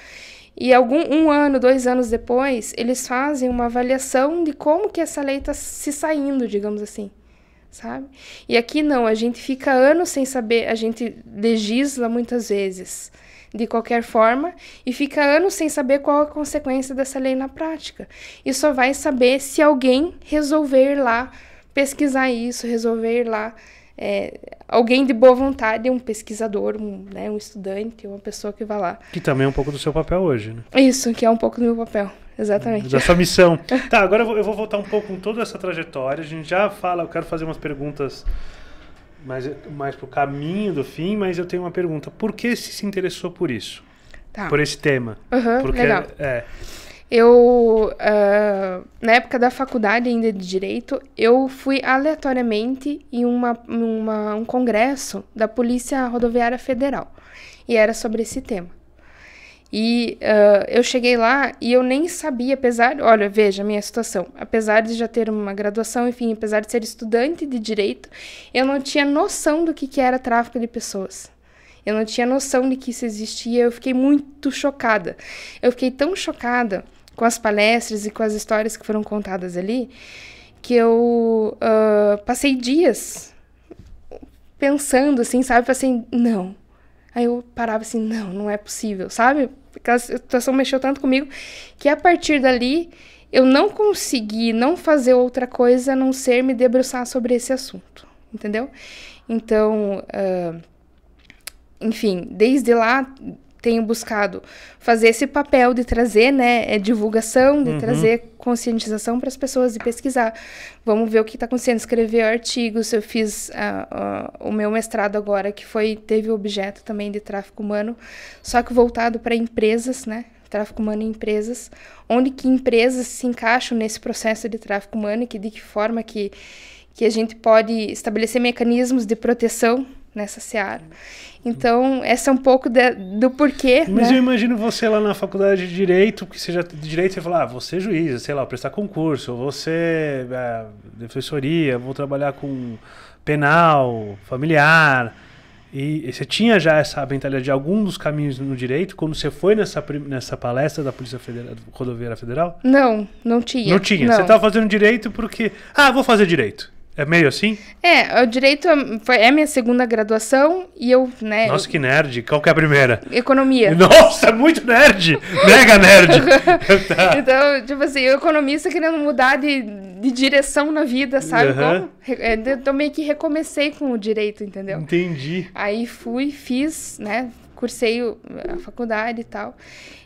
e algum um ano, dois anos depois, eles fazem uma avaliação de como que essa lei está se saindo, digamos assim, sabe? E aqui não, a gente fica anos sem saber, a gente legisla muitas vezes de qualquer forma e fica anos sem saber qual a consequência dessa lei na prática. E só vai saber se alguém resolver lá pesquisar isso, resolver lá é, alguém de boa vontade, um pesquisador, um, né, um estudante, uma pessoa que vai lá. Que também é um pouco do seu papel hoje, né? Isso, que é um pouco do meu papel, exatamente. Da sua missão. tá, agora eu vou, eu vou voltar um pouco com toda essa trajetória. A gente já fala, eu quero fazer umas perguntas mais, mais pro caminho do fim, mas eu tenho uma pergunta. Por que se, interessou por isso? Tá. Por esse tema? Uhum, Porque, legal. É, eu, uh, na época da faculdade ainda de Direito, eu fui aleatoriamente em uma, uma, um congresso da Polícia Rodoviária Federal. E era sobre esse tema. E uh, eu cheguei lá e eu nem sabia, apesar. Olha, veja a minha situação. Apesar de já ter uma graduação, enfim, apesar de ser estudante de direito, eu não tinha noção do que, que era tráfico de pessoas. Eu não tinha noção de que isso existia. Eu fiquei muito chocada. Eu fiquei tão chocada com as palestras e com as histórias que foram contadas ali, que eu uh, passei dias pensando assim, sabe? Passei, não. Aí eu parava assim, não, não é possível, sabe? Aquela situação mexeu tanto comigo que a partir dali eu não consegui não fazer outra coisa a não ser me debruçar sobre esse assunto, entendeu? Então, uh, enfim, desde lá tenho buscado fazer esse papel de trazer, né, é, divulgação, de uhum. trazer conscientização para as pessoas e pesquisar. Vamos ver o que está acontecendo, escrever artigos. Eu fiz uh, uh, o meu mestrado agora, que foi teve objeto também de tráfico humano, só que voltado para empresas, né? Tráfico humano em empresas, onde que empresas se encaixam nesse processo de tráfico humano e que, de que forma que, que a gente pode estabelecer mecanismos de proteção nessa seara. Então, essa é um pouco de, do porquê. Mas né? eu imagino você lá na faculdade de Direito, que seja de Direito, você falar, ah, você juiz, sei lá, prestar concurso, você é, eh, defensoria, vou trabalhar com penal, familiar. E, e você tinha já essa mentalidade de algum dos caminhos no direito quando você foi nessa, nessa palestra da Polícia Federal, Rodoviária Federal? Não, não tinha. Não tinha. Não. Você estava fazendo direito porque, ah, vou fazer direito. É meio assim? É, o direito é, foi, é minha segunda graduação e eu, né... Nossa, que nerd. Qual que é a primeira? Economia. Nossa, é muito nerd! Mega nerd! tá. Então, tipo assim, eu economista querendo mudar de, de direção na vida, sabe uhum. como? Então meio que recomecei com o direito, entendeu? Entendi. Aí fui, fiz, né, cursei a faculdade e tal.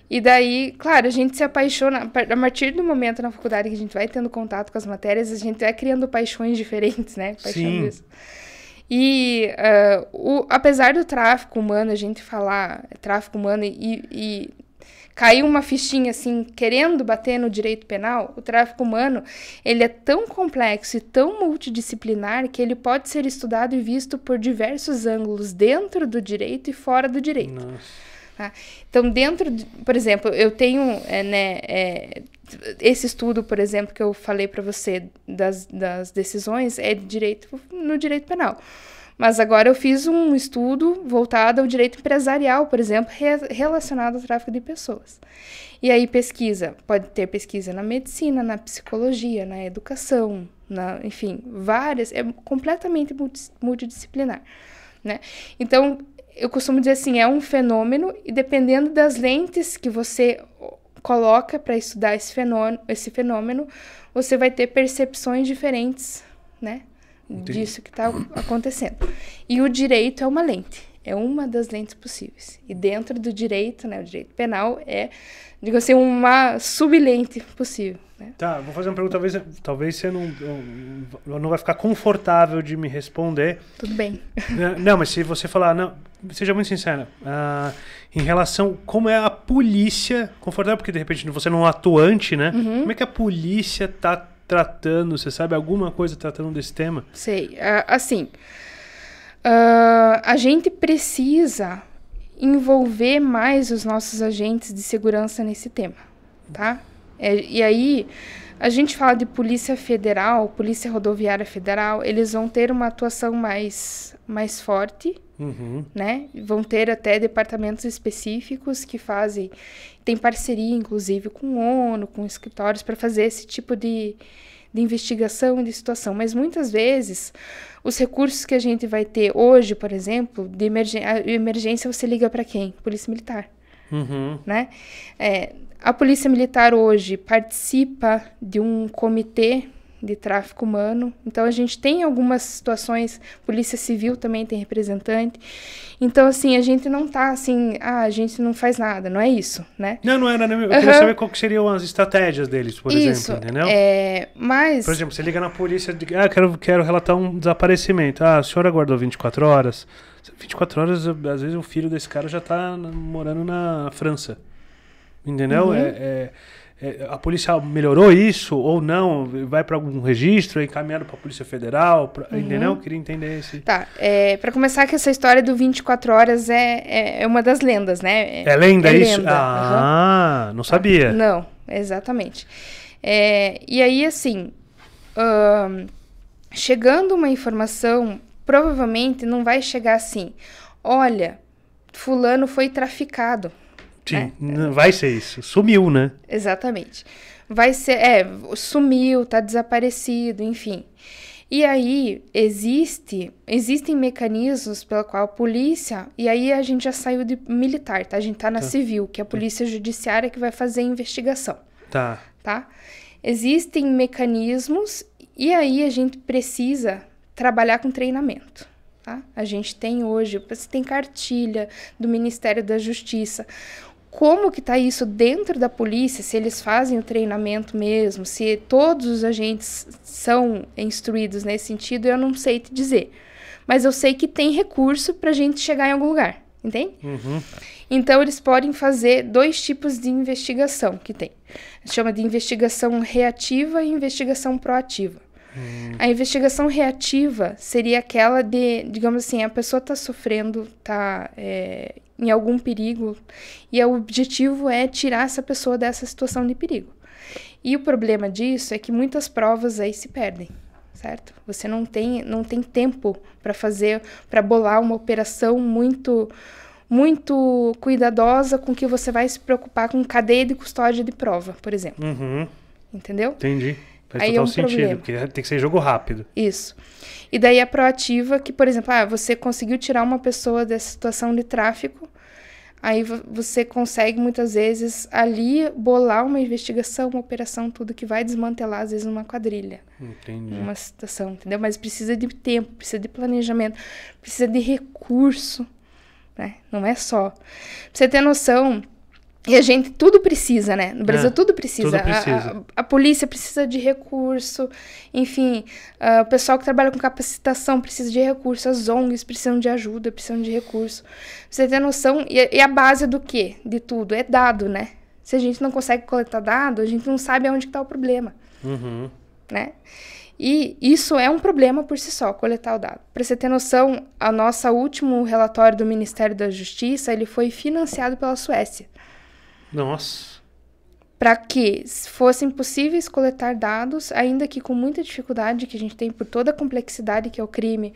E daí, claro, a gente se apaixona. A partir do momento na faculdade que a gente vai tendo contato com as matérias, a gente vai criando paixões diferentes, né? Paixão Sim. E uh, o, apesar do tráfico humano, a gente falar é tráfico humano e, e uma fichinha assim, querendo bater no direito penal, o tráfico humano, ele é tão complexo e tão multidisciplinar que ele pode ser estudado e visto por diversos ângulos dentro do direito e fora do direito. Nossa. Tá? Então, dentro, de, por exemplo, eu tenho é, né, é, esse estudo, por exemplo, que eu falei para você das, das decisões é direito no direito penal. Mas agora eu fiz um estudo voltado ao direito empresarial, por exemplo, re relacionado ao tráfico de pessoas. E aí pesquisa, pode ter pesquisa na medicina, na psicologia, na educação, na, enfim, várias, é completamente multidisciplinar, né? Então, eu costumo dizer assim, é um fenômeno e dependendo das lentes que você coloca para estudar esse fenômeno, esse fenômeno, você vai ter percepções diferentes, né? Entendi. Disso que está acontecendo. E o direito é uma lente, é uma das lentes possíveis. E dentro do direito, né, o direito penal é digo assim, uma sublente possível. Né? Tá, vou fazer uma pergunta, talvez, talvez você não, não vai ficar confortável de me responder. Tudo bem. Não, mas se você falar, não, seja muito sincera, uh, em relação como é a polícia, confortável, porque de repente você não é um atuante, né? Uhum. Como é que a polícia tá tratando, você sabe alguma coisa tratando desse tema? Sei, uh, assim, uh, a gente precisa envolver mais os nossos agentes de segurança nesse tema, tá? É, e aí, a gente fala de Polícia Federal, Polícia Rodoviária Federal, eles vão ter uma atuação mais, mais forte, uhum. né? Vão ter até departamentos específicos que fazem, tem parceria, inclusive, com o ONU, com escritórios, para fazer esse tipo de, de investigação e de situação. Mas muitas vezes os recursos que a gente vai ter hoje, por exemplo, de emergência, emergência você liga para quem? Polícia Militar. Uhum. Né? É, a Polícia Militar hoje participa de um comitê de tráfico humano. Então a gente tem algumas situações, Polícia Civil também tem representante. Então assim, a gente não está assim, ah, a gente não faz nada, não é isso, né? Não, não era, não. Né? eu queria uhum. saber qual que seriam as estratégias deles, por isso, exemplo, entendeu? É, mas Por exemplo, você liga na polícia, de, ah, quero quero relatar um desaparecimento. Ah, o senhora aguardou 24 horas? 24 horas, às vezes o filho desse cara já está morando na França. Entendeu? Uhum. é, é é, a polícia melhorou isso ou não? Vai para algum registro, é encaminhado para a Polícia Federal? Pra, uhum. Entendeu? Eu queria entender esse. Tá. É, para começar, que essa história do 24 horas é, é, é, uma das lendas, né? É, lenda é, é isso? Lenda. Ah, uhum. não tá. sabia. Não, exatamente. É, e aí, assim, hum, chegando uma informação, provavelmente não vai chegar assim: olha, Fulano foi traficado. Sim, né? vai ser isso. Sumiu, né? Exatamente. Vai ser, é, sumiu, tá desaparecido, enfim. E aí existe, existem mecanismos pela qual a polícia, e aí a gente já saiu de militar, tá? A gente tá na tá. civil, que é a polícia judiciária que vai fazer a investigação. Tá. Tá? Existem mecanismos e aí a gente precisa trabalhar com treinamento. Tá? A gente tem hoje, você tem cartilha do Ministério da Justiça como que está isso dentro da polícia, se eles fazem o treinamento mesmo, se todos os agentes são instruídos nesse sentido, eu não sei te dizer. Mas eu sei que tem recurso para a gente chegar em algum lugar, entende? Uhum. Então, eles podem fazer dois tipos de investigação que tem. Chama de investigação reativa e investigação proativa. Uhum. A investigação reativa seria aquela de, digamos assim, a pessoa está sofrendo, está é, eh, em algum perigo, e o objetivo é tirar essa pessoa dessa situação de perigo. E o problema disso é que muitas provas aí se perdem, certo? Você não tem, não tem tempo para fazer, para bolar uma operação muito muito cuidadosa com que você vai se preocupar com cadeia de custódia de prova, por exemplo. Uhum. Entendeu? Entendi. Faz Aí é total é um sentido, problema. porque né, tem que ser jogo rápido. Isso. E daí a é proativa, que, por exemplo, ah, você conseguiu tirar uma pessoa dessa situação de tráfico, aí você consegue muitas vezes ali bolar uma investigação, uma operação, tudo que vai desmantelar às vezes uma quadrilha. Entendi. Uma situação, entendeu? Mas precisa de tempo, precisa de planejamento, precisa de recurso, né? Não é só. Pra você ter noção, e a gente tudo precisa, né? No Brasil é, tudo precisa. Tudo precisa. A, a, a, polícia precisa de recurso, enfim, uh, o pessoal que trabalha com capacitação precisa de recurso, as ONGs precisam de ajuda, precisam de recurso. Pra você ter noção, e, e a base do quê? De tudo? É dado, né? Se a gente não consegue coletar dado, a gente não sabe aonde está o problema. Uhum. Né? E isso é um problema por si só, coletar o dado. Para você ter noção, a nossa último relatório do Ministério da Justiça, ele foi financiado pela Suécia. Nossa. Para que fossem possíveis coletar dados, ainda que com muita dificuldade que a gente tem por toda a complexidade que é o crime,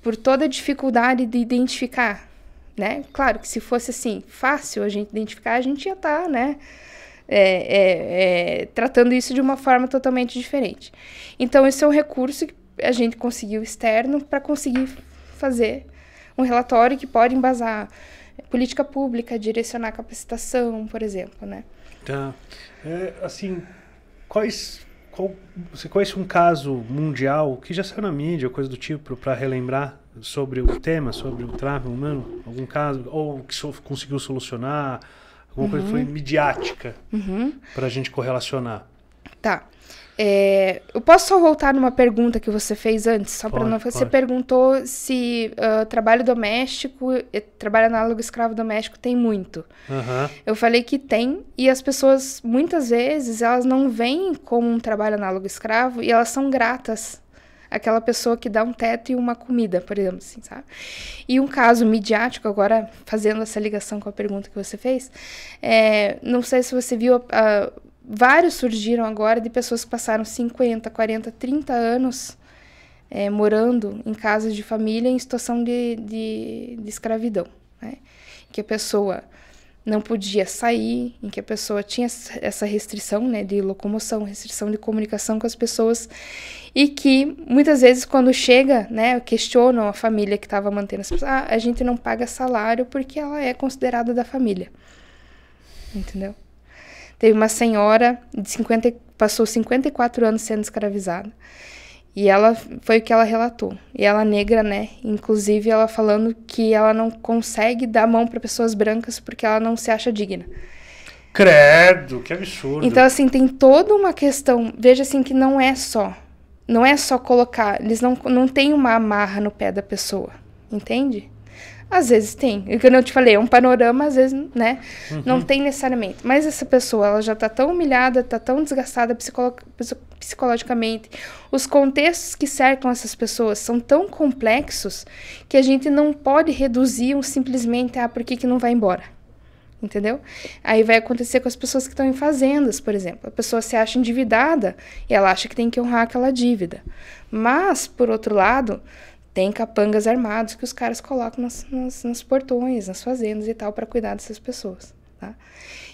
por toda a dificuldade de identificar, né? Claro que se fosse assim fácil a gente identificar, a gente ia estar, tá, né? É, é, é, tratando isso de uma forma totalmente diferente. Então, esse é um recurso que a gente conseguiu externo para conseguir fazer um relatório que pode embasar política pública, direcionar capacitação, por exemplo, né? Tá. É, assim, quais qual, você conhece um caso mundial que já saiu na mídia, coisa do tipo, para relembrar sobre o tema, sobre o tráfico humano? Algum caso? Ou que so, conseguiu solucionar? Alguma uhum. coisa que foi uhum. midiática uhum. para a gente correlacionar? Tá. É, eu posso só voltar numa pergunta que você fez antes, só para não. Pode. Você perguntou se uh, trabalho doméstico, eh, trabalho análogo escravo doméstico tem muito. Uhum. Eu falei que tem e as pessoas muitas vezes elas não veem como um trabalho análogo escravo e elas são gratas àquela pessoa que dá um teto e uma comida, por exemplo, assim, sabe? E um caso midiático agora fazendo essa ligação com a pergunta que você fez, é, não sei se você viu a ah, vários surgiram agora de pessoas que passaram 50, 40, 30 anos é, morando em casas de família em situação de, de, de escravidão, né? que a pessoa não podia sair, em que a pessoa tinha essa restrição né, de locomoção, restrição de comunicação com as pessoas, e que muitas vezes quando chega, né, questionam a família que estava mantendo as pessoas, ah, a gente não paga salário porque ela é considerada da família, entendeu? Teve uma senhora de 50, passou 54 anos sendo escravizada. E ela foi o que ela relatou. E ela negra, né? Inclusive ela falando que ela não consegue dar mão para pessoas brancas porque ela não se acha digna. Credo, que absurdo. Então assim, tem toda uma questão, veja assim que não é só não é só colocar, eles não não tem uma amarra no pé da pessoa, entende? Às vezes tem. E é que eu te falei, é um panorama, às vezes, né? Uhum. Não tem necessariamente. Mas essa pessoa, ela já tá tão humilhada, tá tão desgastada psicolo psicologicamente. Os contextos que cercam essas pessoas são tão complexos que a gente não pode reduzir um simplesmente a ah, por que, que não vai embora entendeu? Aí vai acontecer com as pessoas que estão em fazendas, por exemplo. A pessoa se acha endividada e ela acha que tem que honrar aquela dívida. Mas, por outro lado, tem capangas armados que os caras colocam nas, nos portões, nas fazendas e tal, para cuidar dessas pessoas. Tá?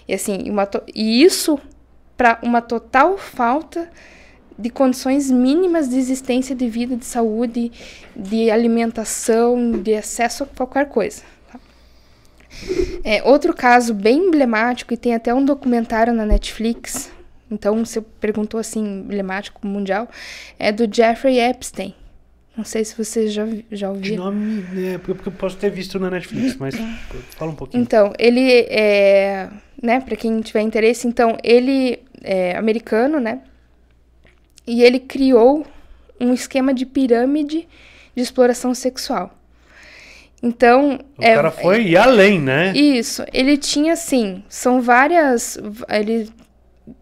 E assim, uma e isso para uma total falta de condições mínimas de existência de vida, de saúde, de alimentação, de acesso a qualquer coisa. Tá? É, outro caso bem emblemático, e tem até um documentário na Netflix, então você perguntou assim, emblemático mundial, é do Jeffrey Epstein. Não sei se você já, já ouviu. De nome, né? Porque eu posso ter visto na Netflix, mas é. fala um pouquinho. Então, ele é. Né, pra quem tiver interesse, então, ele é americano, né? E ele criou um esquema de pirâmide de exploração sexual. Então. O é, cara foi é, e além, né? Isso. Ele tinha, assim, são várias. Ele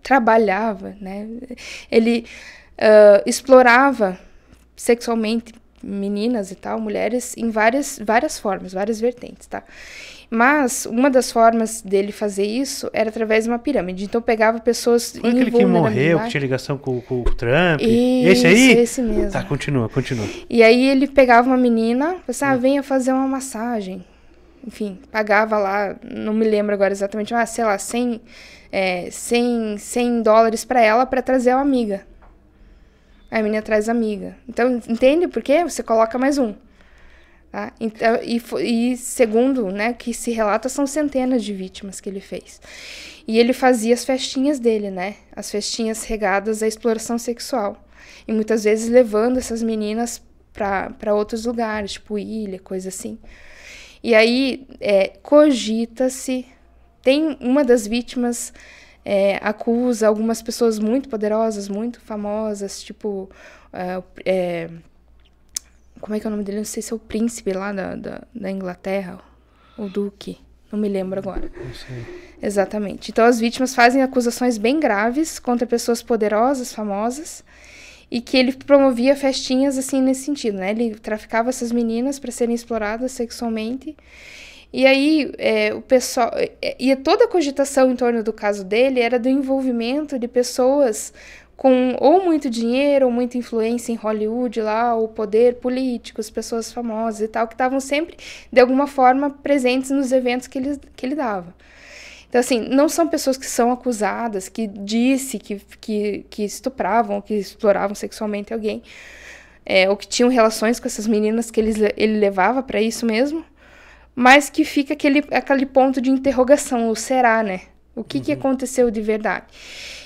trabalhava, né? Ele uh, explorava sexualmente meninas e tal, mulheres, em várias, várias formas, várias vertentes, tá? Mas uma das formas dele fazer isso era através de uma pirâmide. Então pegava pessoas. Foi é aquele que morreu, que tinha ligação com, com o Trump. Isso, esse aí? Esse mesmo. Tá, continua, continua. E aí ele pegava uma menina, pensava, assim, ah, hum. venha fazer uma massagem. Enfim, pagava lá, não me lembro agora exatamente, mas sei lá, 100, é, 100, 100 dólares para ela para trazer uma amiga. Aí a menina traz amiga. Então, entende por quê? Você coloca mais um. Tá? Então, e, e, segundo, né, que se relata, são centenas de vítimas que ele fez. E ele fazia as festinhas dele, né? As festinhas regadas à exploração sexual. E muitas vezes levando essas meninas para outros lugares, tipo ilha, coisa assim. E aí, é, cogita-se. Tem uma das vítimas é, acusa algumas pessoas muito poderosas, muito famosas, tipo. É, é, como é que é o nome dele? Não sei se é o príncipe lá da, da, da Inglaterra, o duque. Não me lembro agora. Não sei. Exatamente. Então, as vítimas fazem acusações bem graves contra pessoas poderosas, famosas, e que ele promovia festinhas assim nesse sentido, né? Ele traficava essas meninas para serem exploradas sexualmente e aí, é, o pessoal. É, é, e toda a cogitação em torno do caso dele era do envolvimento de pessoas com ou muito dinheiro ou muita influência em Hollywood lá, ou poder políticos, pessoas famosas e tal, que estavam sempre, de alguma forma, presentes nos eventos que ele, que ele dava. Então, assim, não são pessoas que são acusadas, que disse que, que, que estupravam, que exploravam sexualmente alguém, é, ou que tinham relações com essas meninas que ele, ele levava para isso mesmo mas que fica aquele, aquele ponto de interrogação, o será, né? O que, uhum. que aconteceu de verdade?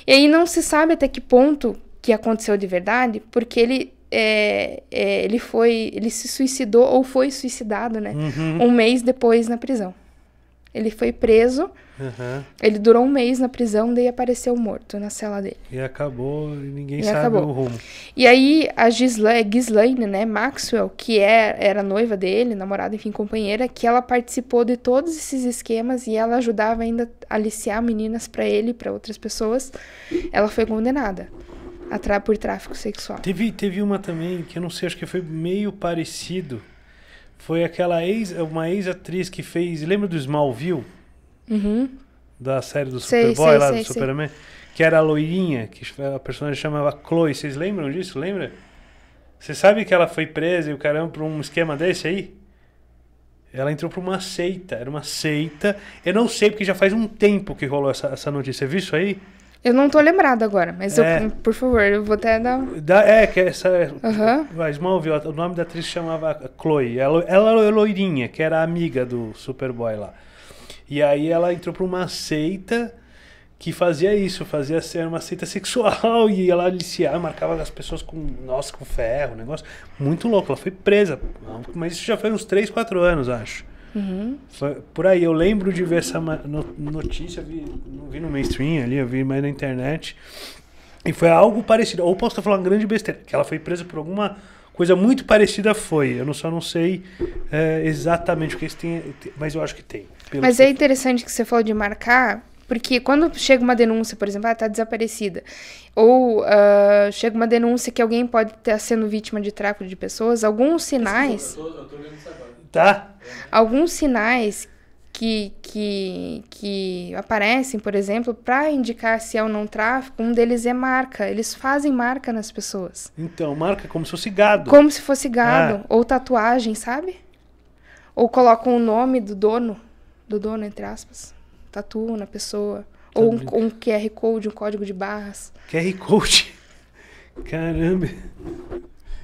E aí não se sabe até que ponto que aconteceu de verdade, porque ele é, é, ele foi ele se suicidou ou foi suicidado né uhum. um mês depois na prisão ele foi preso Uhum. Ele durou um mês na prisão, daí apareceu morto na cela dele. E acabou, ninguém e sabe acabou. o rumo. E aí a Gislaine, Gislaine né, Maxwell, que é, era noiva dele, namorada, enfim, companheira, que ela participou de todos esses esquemas e ela ajudava ainda a aliciar meninas para ele, e para outras pessoas. Ela foi condenada por tráfico sexual. Teve, teve uma também, que eu não sei, acho que foi meio parecido. Foi aquela ex, uma ex-atriz que fez. Lembra do Smallville? Uhum. Da série do Superboy lá, sei, do Superman. Que era a loirinha, que a personagem chamava Chloe. Vocês lembram disso? Lembra? Você sabe que ela foi presa e o caramba por um esquema desse aí? Ela entrou pra uma seita. Era uma seita. Eu não sei, porque já faz um tempo que rolou essa, essa notícia. Você viu isso aí? Eu não tô lembrada agora, mas é. eu, por favor, eu vou até dar. Da, é, que essa. Uhum. Vai, Smallville, o nome da atriz chamava Chloe. Ela, ela é loirinha, que era amiga do Superboy lá. E aí ela entrou para uma seita que fazia isso, fazia era uma seita sexual e ela aliciava, marcava as pessoas com, nós com ferro, negócio muito louco. Ela foi presa, mas isso já foi uns 3, 4 anos, acho. Uhum. Foi por aí, eu lembro de ver essa notícia, vi, não vi no mainstream ali, eu vi mais na internet. E foi algo parecido. Ou posso estar falando uma grande besteira, que ela foi presa por alguma coisa muito parecida foi. Eu só não sei é, exatamente o que isso tem, mas eu acho que tem pelo Mas é interessante que você falou de marcar, porque quando chega uma denúncia, por exemplo, ah, tá desaparecida, ou uh, chega uma denúncia que alguém pode estar sendo vítima de tráfico de pessoas, alguns sinais. Eu tô, eu tô tá? Alguns sinais que, que, que aparecem, por exemplo, para indicar se é ou não tráfico, um deles é marca. Eles fazem marca nas pessoas. Então, marca como se fosse gado. Como se fosse ah. gado. Ah. Ou tatuagem, sabe? Ou colocam o nome do dono do dono, entre aspas, tatu na pessoa. Tá ou um, um, QR Code, um código de barras. QR Code? Caramba!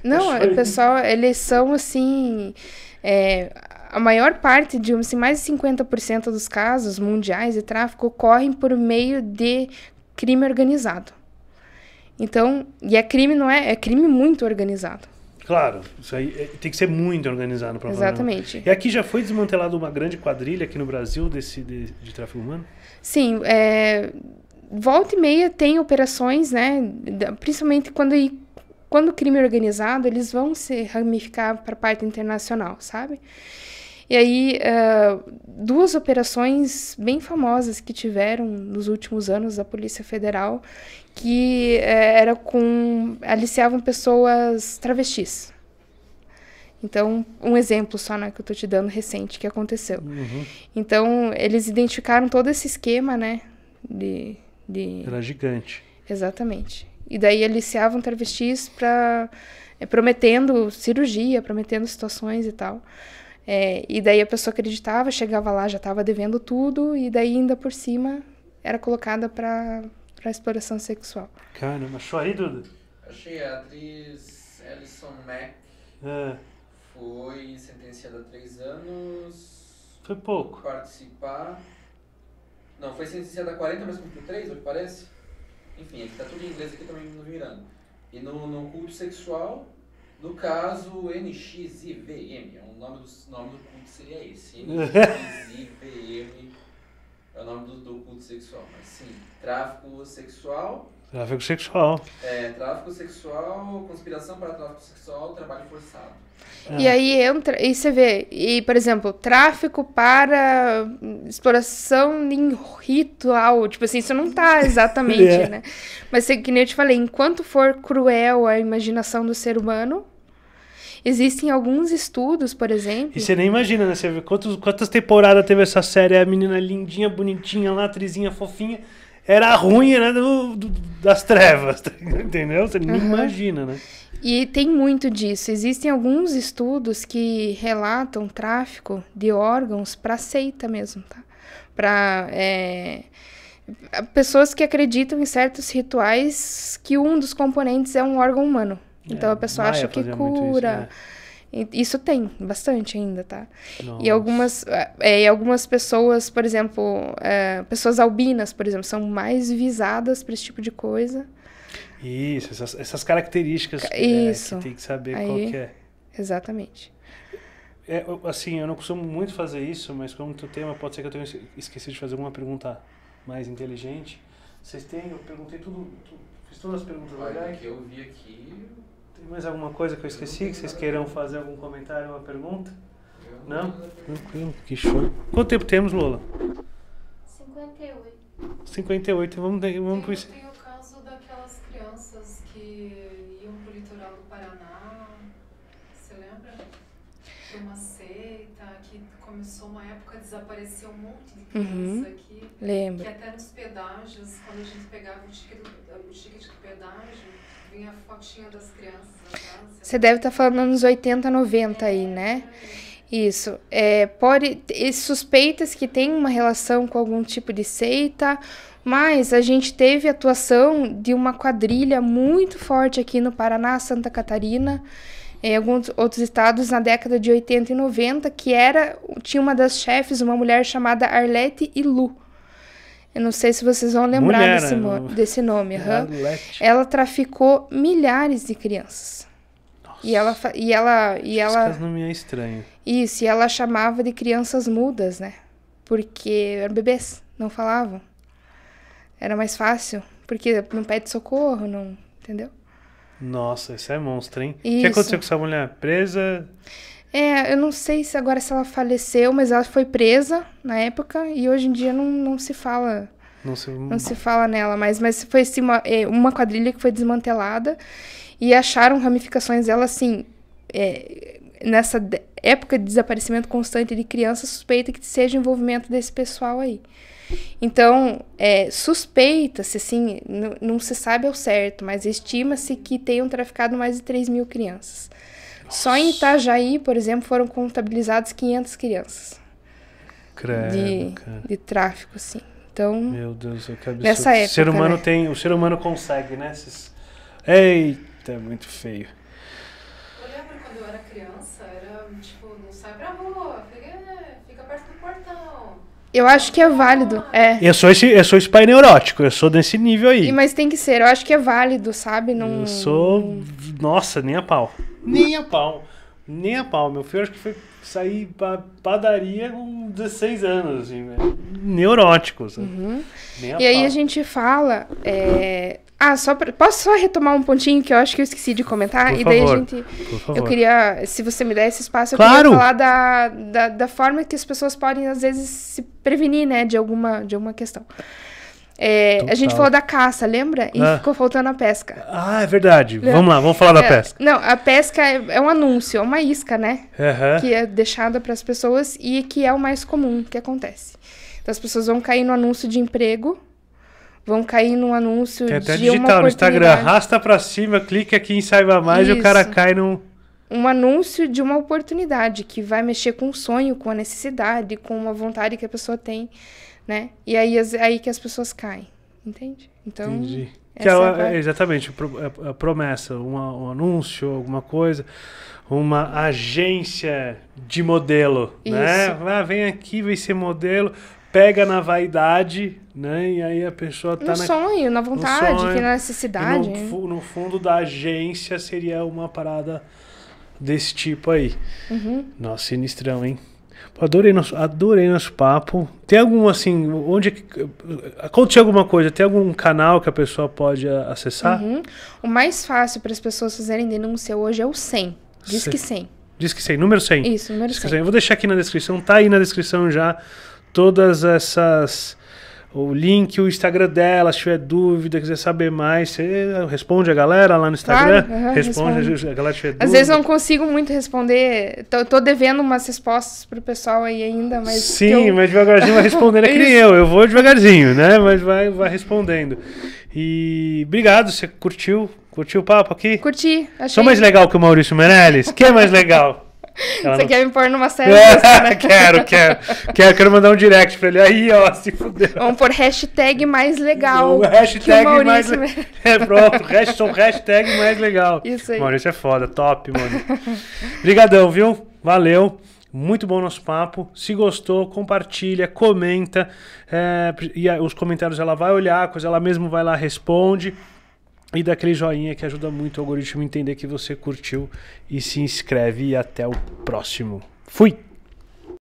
Não, o é, pessoal, eles são assim. É, a maior parte, digamos assim, mais de 50% dos casos mundiais de tráfico ocorrem por meio de crime organizado. Então, e é crime não é, é crime muito organizado. Claro, isso aí é, tem que ser muito organizado para Exatamente. E aqui já foi desmantelada uma grande quadrilha aqui no Brasil desse, de, de tráfico humano? Sim, é, volta e meia tem operações, né? Principalmente quando, quando o crime é organizado, eles vão se ramificar para a parte internacional, sabe? E aí, uh, duas operações bem famosas que tiveram nos últimos anos da Polícia Federal, que uh, era com aliciavam pessoas travestis. Então, um exemplo só né, que eu estou te dando recente que aconteceu. Uhum. Então, eles identificaram todo esse esquema, né? De, de... Era gigante. Exatamente. E daí aliciavam travestis para eh, prometendo cirurgia, prometendo situações e tal. É, e daí a pessoa acreditava, chegava lá, já estava devendo tudo, e daí ainda por cima era colocada para exploração sexual. Caramba, aí Duda. Achei a atriz Alison Mack. É. Foi sentenciada a três anos. Foi pouco. Participar. Não, foi sentenciada a 40, mas cumpriu 3, ao que parece. Enfim, aqui tá tudo em inglês aqui também no virando. E no, no culto sexual, no caso, NXIVM, o é nome do, nome do culto seria esse. NXIVM é o nome do, do culto sexual. Mas sim, tráfico sexual. Tráfico sexual. É, tráfico sexual, conspiração para tráfico sexual, trabalho forçado. É. E aí entra, e você vê, e, por exemplo, tráfico para exploração em ritual. Tipo assim, isso não tá exatamente, é. né? Mas que nem eu te falei, enquanto for cruel a imaginação do ser humano, Existem alguns estudos, por exemplo. E você nem imagina, né? Você vê quantos, quantas temporadas teve essa série, a menina lindinha, bonitinha lá, atrizinha, fofinha era ruim, era né, do, do, das trevas, entendeu? Você nem imagina, né? E tem muito disso. Existem alguns estudos que relatam tráfico de órgãos para seita mesmo, tá? Para é, pessoas que acreditam em certos rituais que um dos componentes é um órgão humano. Então é, a pessoa acha que cura. Isso, né? Isso tem bastante ainda, tá? E algumas, é, é, e algumas pessoas, por exemplo, é, pessoas albinas, por exemplo, são mais visadas para esse tipo de coisa. Isso, essas, essas características Isso. É, que tem que saber Aí, qual que é. Exatamente. É, assim, eu não costumo muito fazer isso, mas como o tema pode ser que eu tenha esquecido de fazer alguma pergunta mais inteligente. Vocês têm, eu perguntei tudo, tudo fiz todas as perguntas. Olha, né? que eu vi aqui, tem mais alguma coisa que eu esqueci? Que vocês queiram fazer algum comentário, uma pergunta? Não? Tranquilo, que show. Quanto tempo temos, Lola? 58. 58, vamos, de, por isso. Tem o caso daquelas crianças que iam pro litoral do Paraná, você lembra? De uma seita que começou uma época, desapareceu um monte de crianças uhum. aqui. Lembro. Que até nos pedágios, quando a gente pegava o ticket, o ticket de pedágio Vinha a fotinha das crianças. Né? Você deve estar tá falando anos 80, 90 aí, né? Isso. É, pode suspeitas que tem uma relação com algum tipo de seita, mas a gente teve atuação de uma quadrilha muito forte aqui no Paraná, Santa Catarina, em alguns outros estados na década de 80 e 90, que era tinha uma das chefes, uma mulher chamada Arlete Ilu. Eu não sei se vocês vão lembrar Mulher, desse, né? desse, nome. Uhum. Ela traficou milhares de crianças. Nossa. E ela. E ela, e ela Esse me é estranho. Isso, e ela chamava de crianças mudas, né? Porque eram bebês, não falavam. Era mais fácil. Porque não pede socorro, não. Entendeu? Nossa, isso é monstro, hein? Isso. O que aconteceu com essa mulher? Presa? É, eu não sei se agora se ela faleceu, mas ela foi presa na época e hoje em dia não, não se fala. Não se... não se fala nela mais, mas foi assim, uma, é, uma quadrilha que foi desmantelada e acharam ramificações dela assim. É, nessa época de desaparecimento constante de crianças suspeita que seja envolvimento desse pessoal aí. Então, é, suspeita-se, assim, não se sabe ao certo, mas estima-se que tenham traficado mais de 3 mil crianças. Nossa. Só em Itajaí, por exemplo, foram contabilizados 500 crianças. Credo, de, de tráfico, assim. Então, Meu Deus, que absurdo. Nessa época, o ser humano né? tem, o ser humano consegue, né? Esses... Eita, é muito feio. Eu lembro quando eu era criança, era tipo, não sai pra rua, fica, fica perto do portão. Eu acho que é válido, é. Eu sou esse, eu sou esse pai neurótico, eu sou desse nível aí. E, mas tem que ser, eu acho que é válido, sabe? Não... Eu sou. Nossa, nem a pau. Nem a pau. Nem a pau. Meu filho acho que foi sair pra padaria com 16 anos, assim, né? Neurótico, sabe? Uhum. e pau. aí a gente fala. É... Ah, só pra... posso só retomar um pontinho que eu acho que eu esqueci de comentar? Por e daí a gente. Eu queria, se você me der esse espaço, eu claro. queria falar da, da, da forma que as pessoas podem, às vezes, se prevenir, né, de alguma, de alguma questão. É, a gente falou da caça, lembra? E ah. ficou faltando a pesca. Ah, é verdade. Vamos lá, vamos falar da é, pesca. Não, a pesca é, é, um anúncio, é uma isca, né? Uhum. Que é deixada para as pessoas e que é o mais comum que acontece. Então as pessoas vão cair no anúncio de emprego, vão cair no anúncio Tem até de digital no Instagram, arrasta para cima, clica aqui em saiba mais Isso. e o cara cai num um anúncio de uma oportunidade que vai mexer com o sonho, com a necessidade, com uma vontade que a pessoa tem né? E aí, aí que as pessoas caem, entende? Então, Entendi. Que é é é exatamente, a promessa, um anúncio, alguma coisa, uma agência de modelo, né? Isso. né? Ah, vem aqui, vem ser modelo, pega na vaidade, né? E aí a pessoa tá no na... sonho, na vontade, no sonho, na necessidade. No, né? no, fundo da agência seria uma parada desse tipo aí. Uhum. Nossa, sinistrão, hein? Adorei nosso, adorei nosso papo. Tem algum, assim, onde. Aconteceu é alguma coisa? Tem algum canal que a pessoa pode acessar? Uhum. O mais fácil para as pessoas fazerem denúncia hoje é o 100. Diz que 100. Diz que 100, número 100. Isso, número 100. 100. Vou deixar aqui na descrição, tá aí na descrição já todas essas o link, o Instagram dela, se tiver dúvida, quiser saber mais, você responde a galera lá no Instagram? Claro, responde a galera tiver dúvida. Às vezes não consigo muito responder, tô, tô devendo umas respostas pro pessoal aí ainda, mas... Sim, eu... mas devagarzinho vai respondendo, é que nem eu, eu vou devagarzinho, né, mas vai, vai respondendo. E obrigado, você curtiu, curtiu o papo aqui? Curti, achei. Sou mais legal que o Maurício Meirelles? Quem é mais legal? Ela Você não... quer me pôr numa série? É, quero, quero, quero. Quero mandar um direct pra ele. Aí, ó, se fudeu. Vamos pôr hashtag mais legal. O hashtag o mais É, pronto. Hashtag, hashtag mais legal. Isso aí. Maurício é foda. Top, mano. Obrigadão, viu? Valeu. Muito bom nosso papo. Se gostou, compartilha, comenta. É, e os comentários ela vai olhar, a coisa ela mesmo vai lá, responde e dá aquele joinha que ajuda muito o algoritmo a entender que você curtiu e se inscreve e até o próximo. Fui!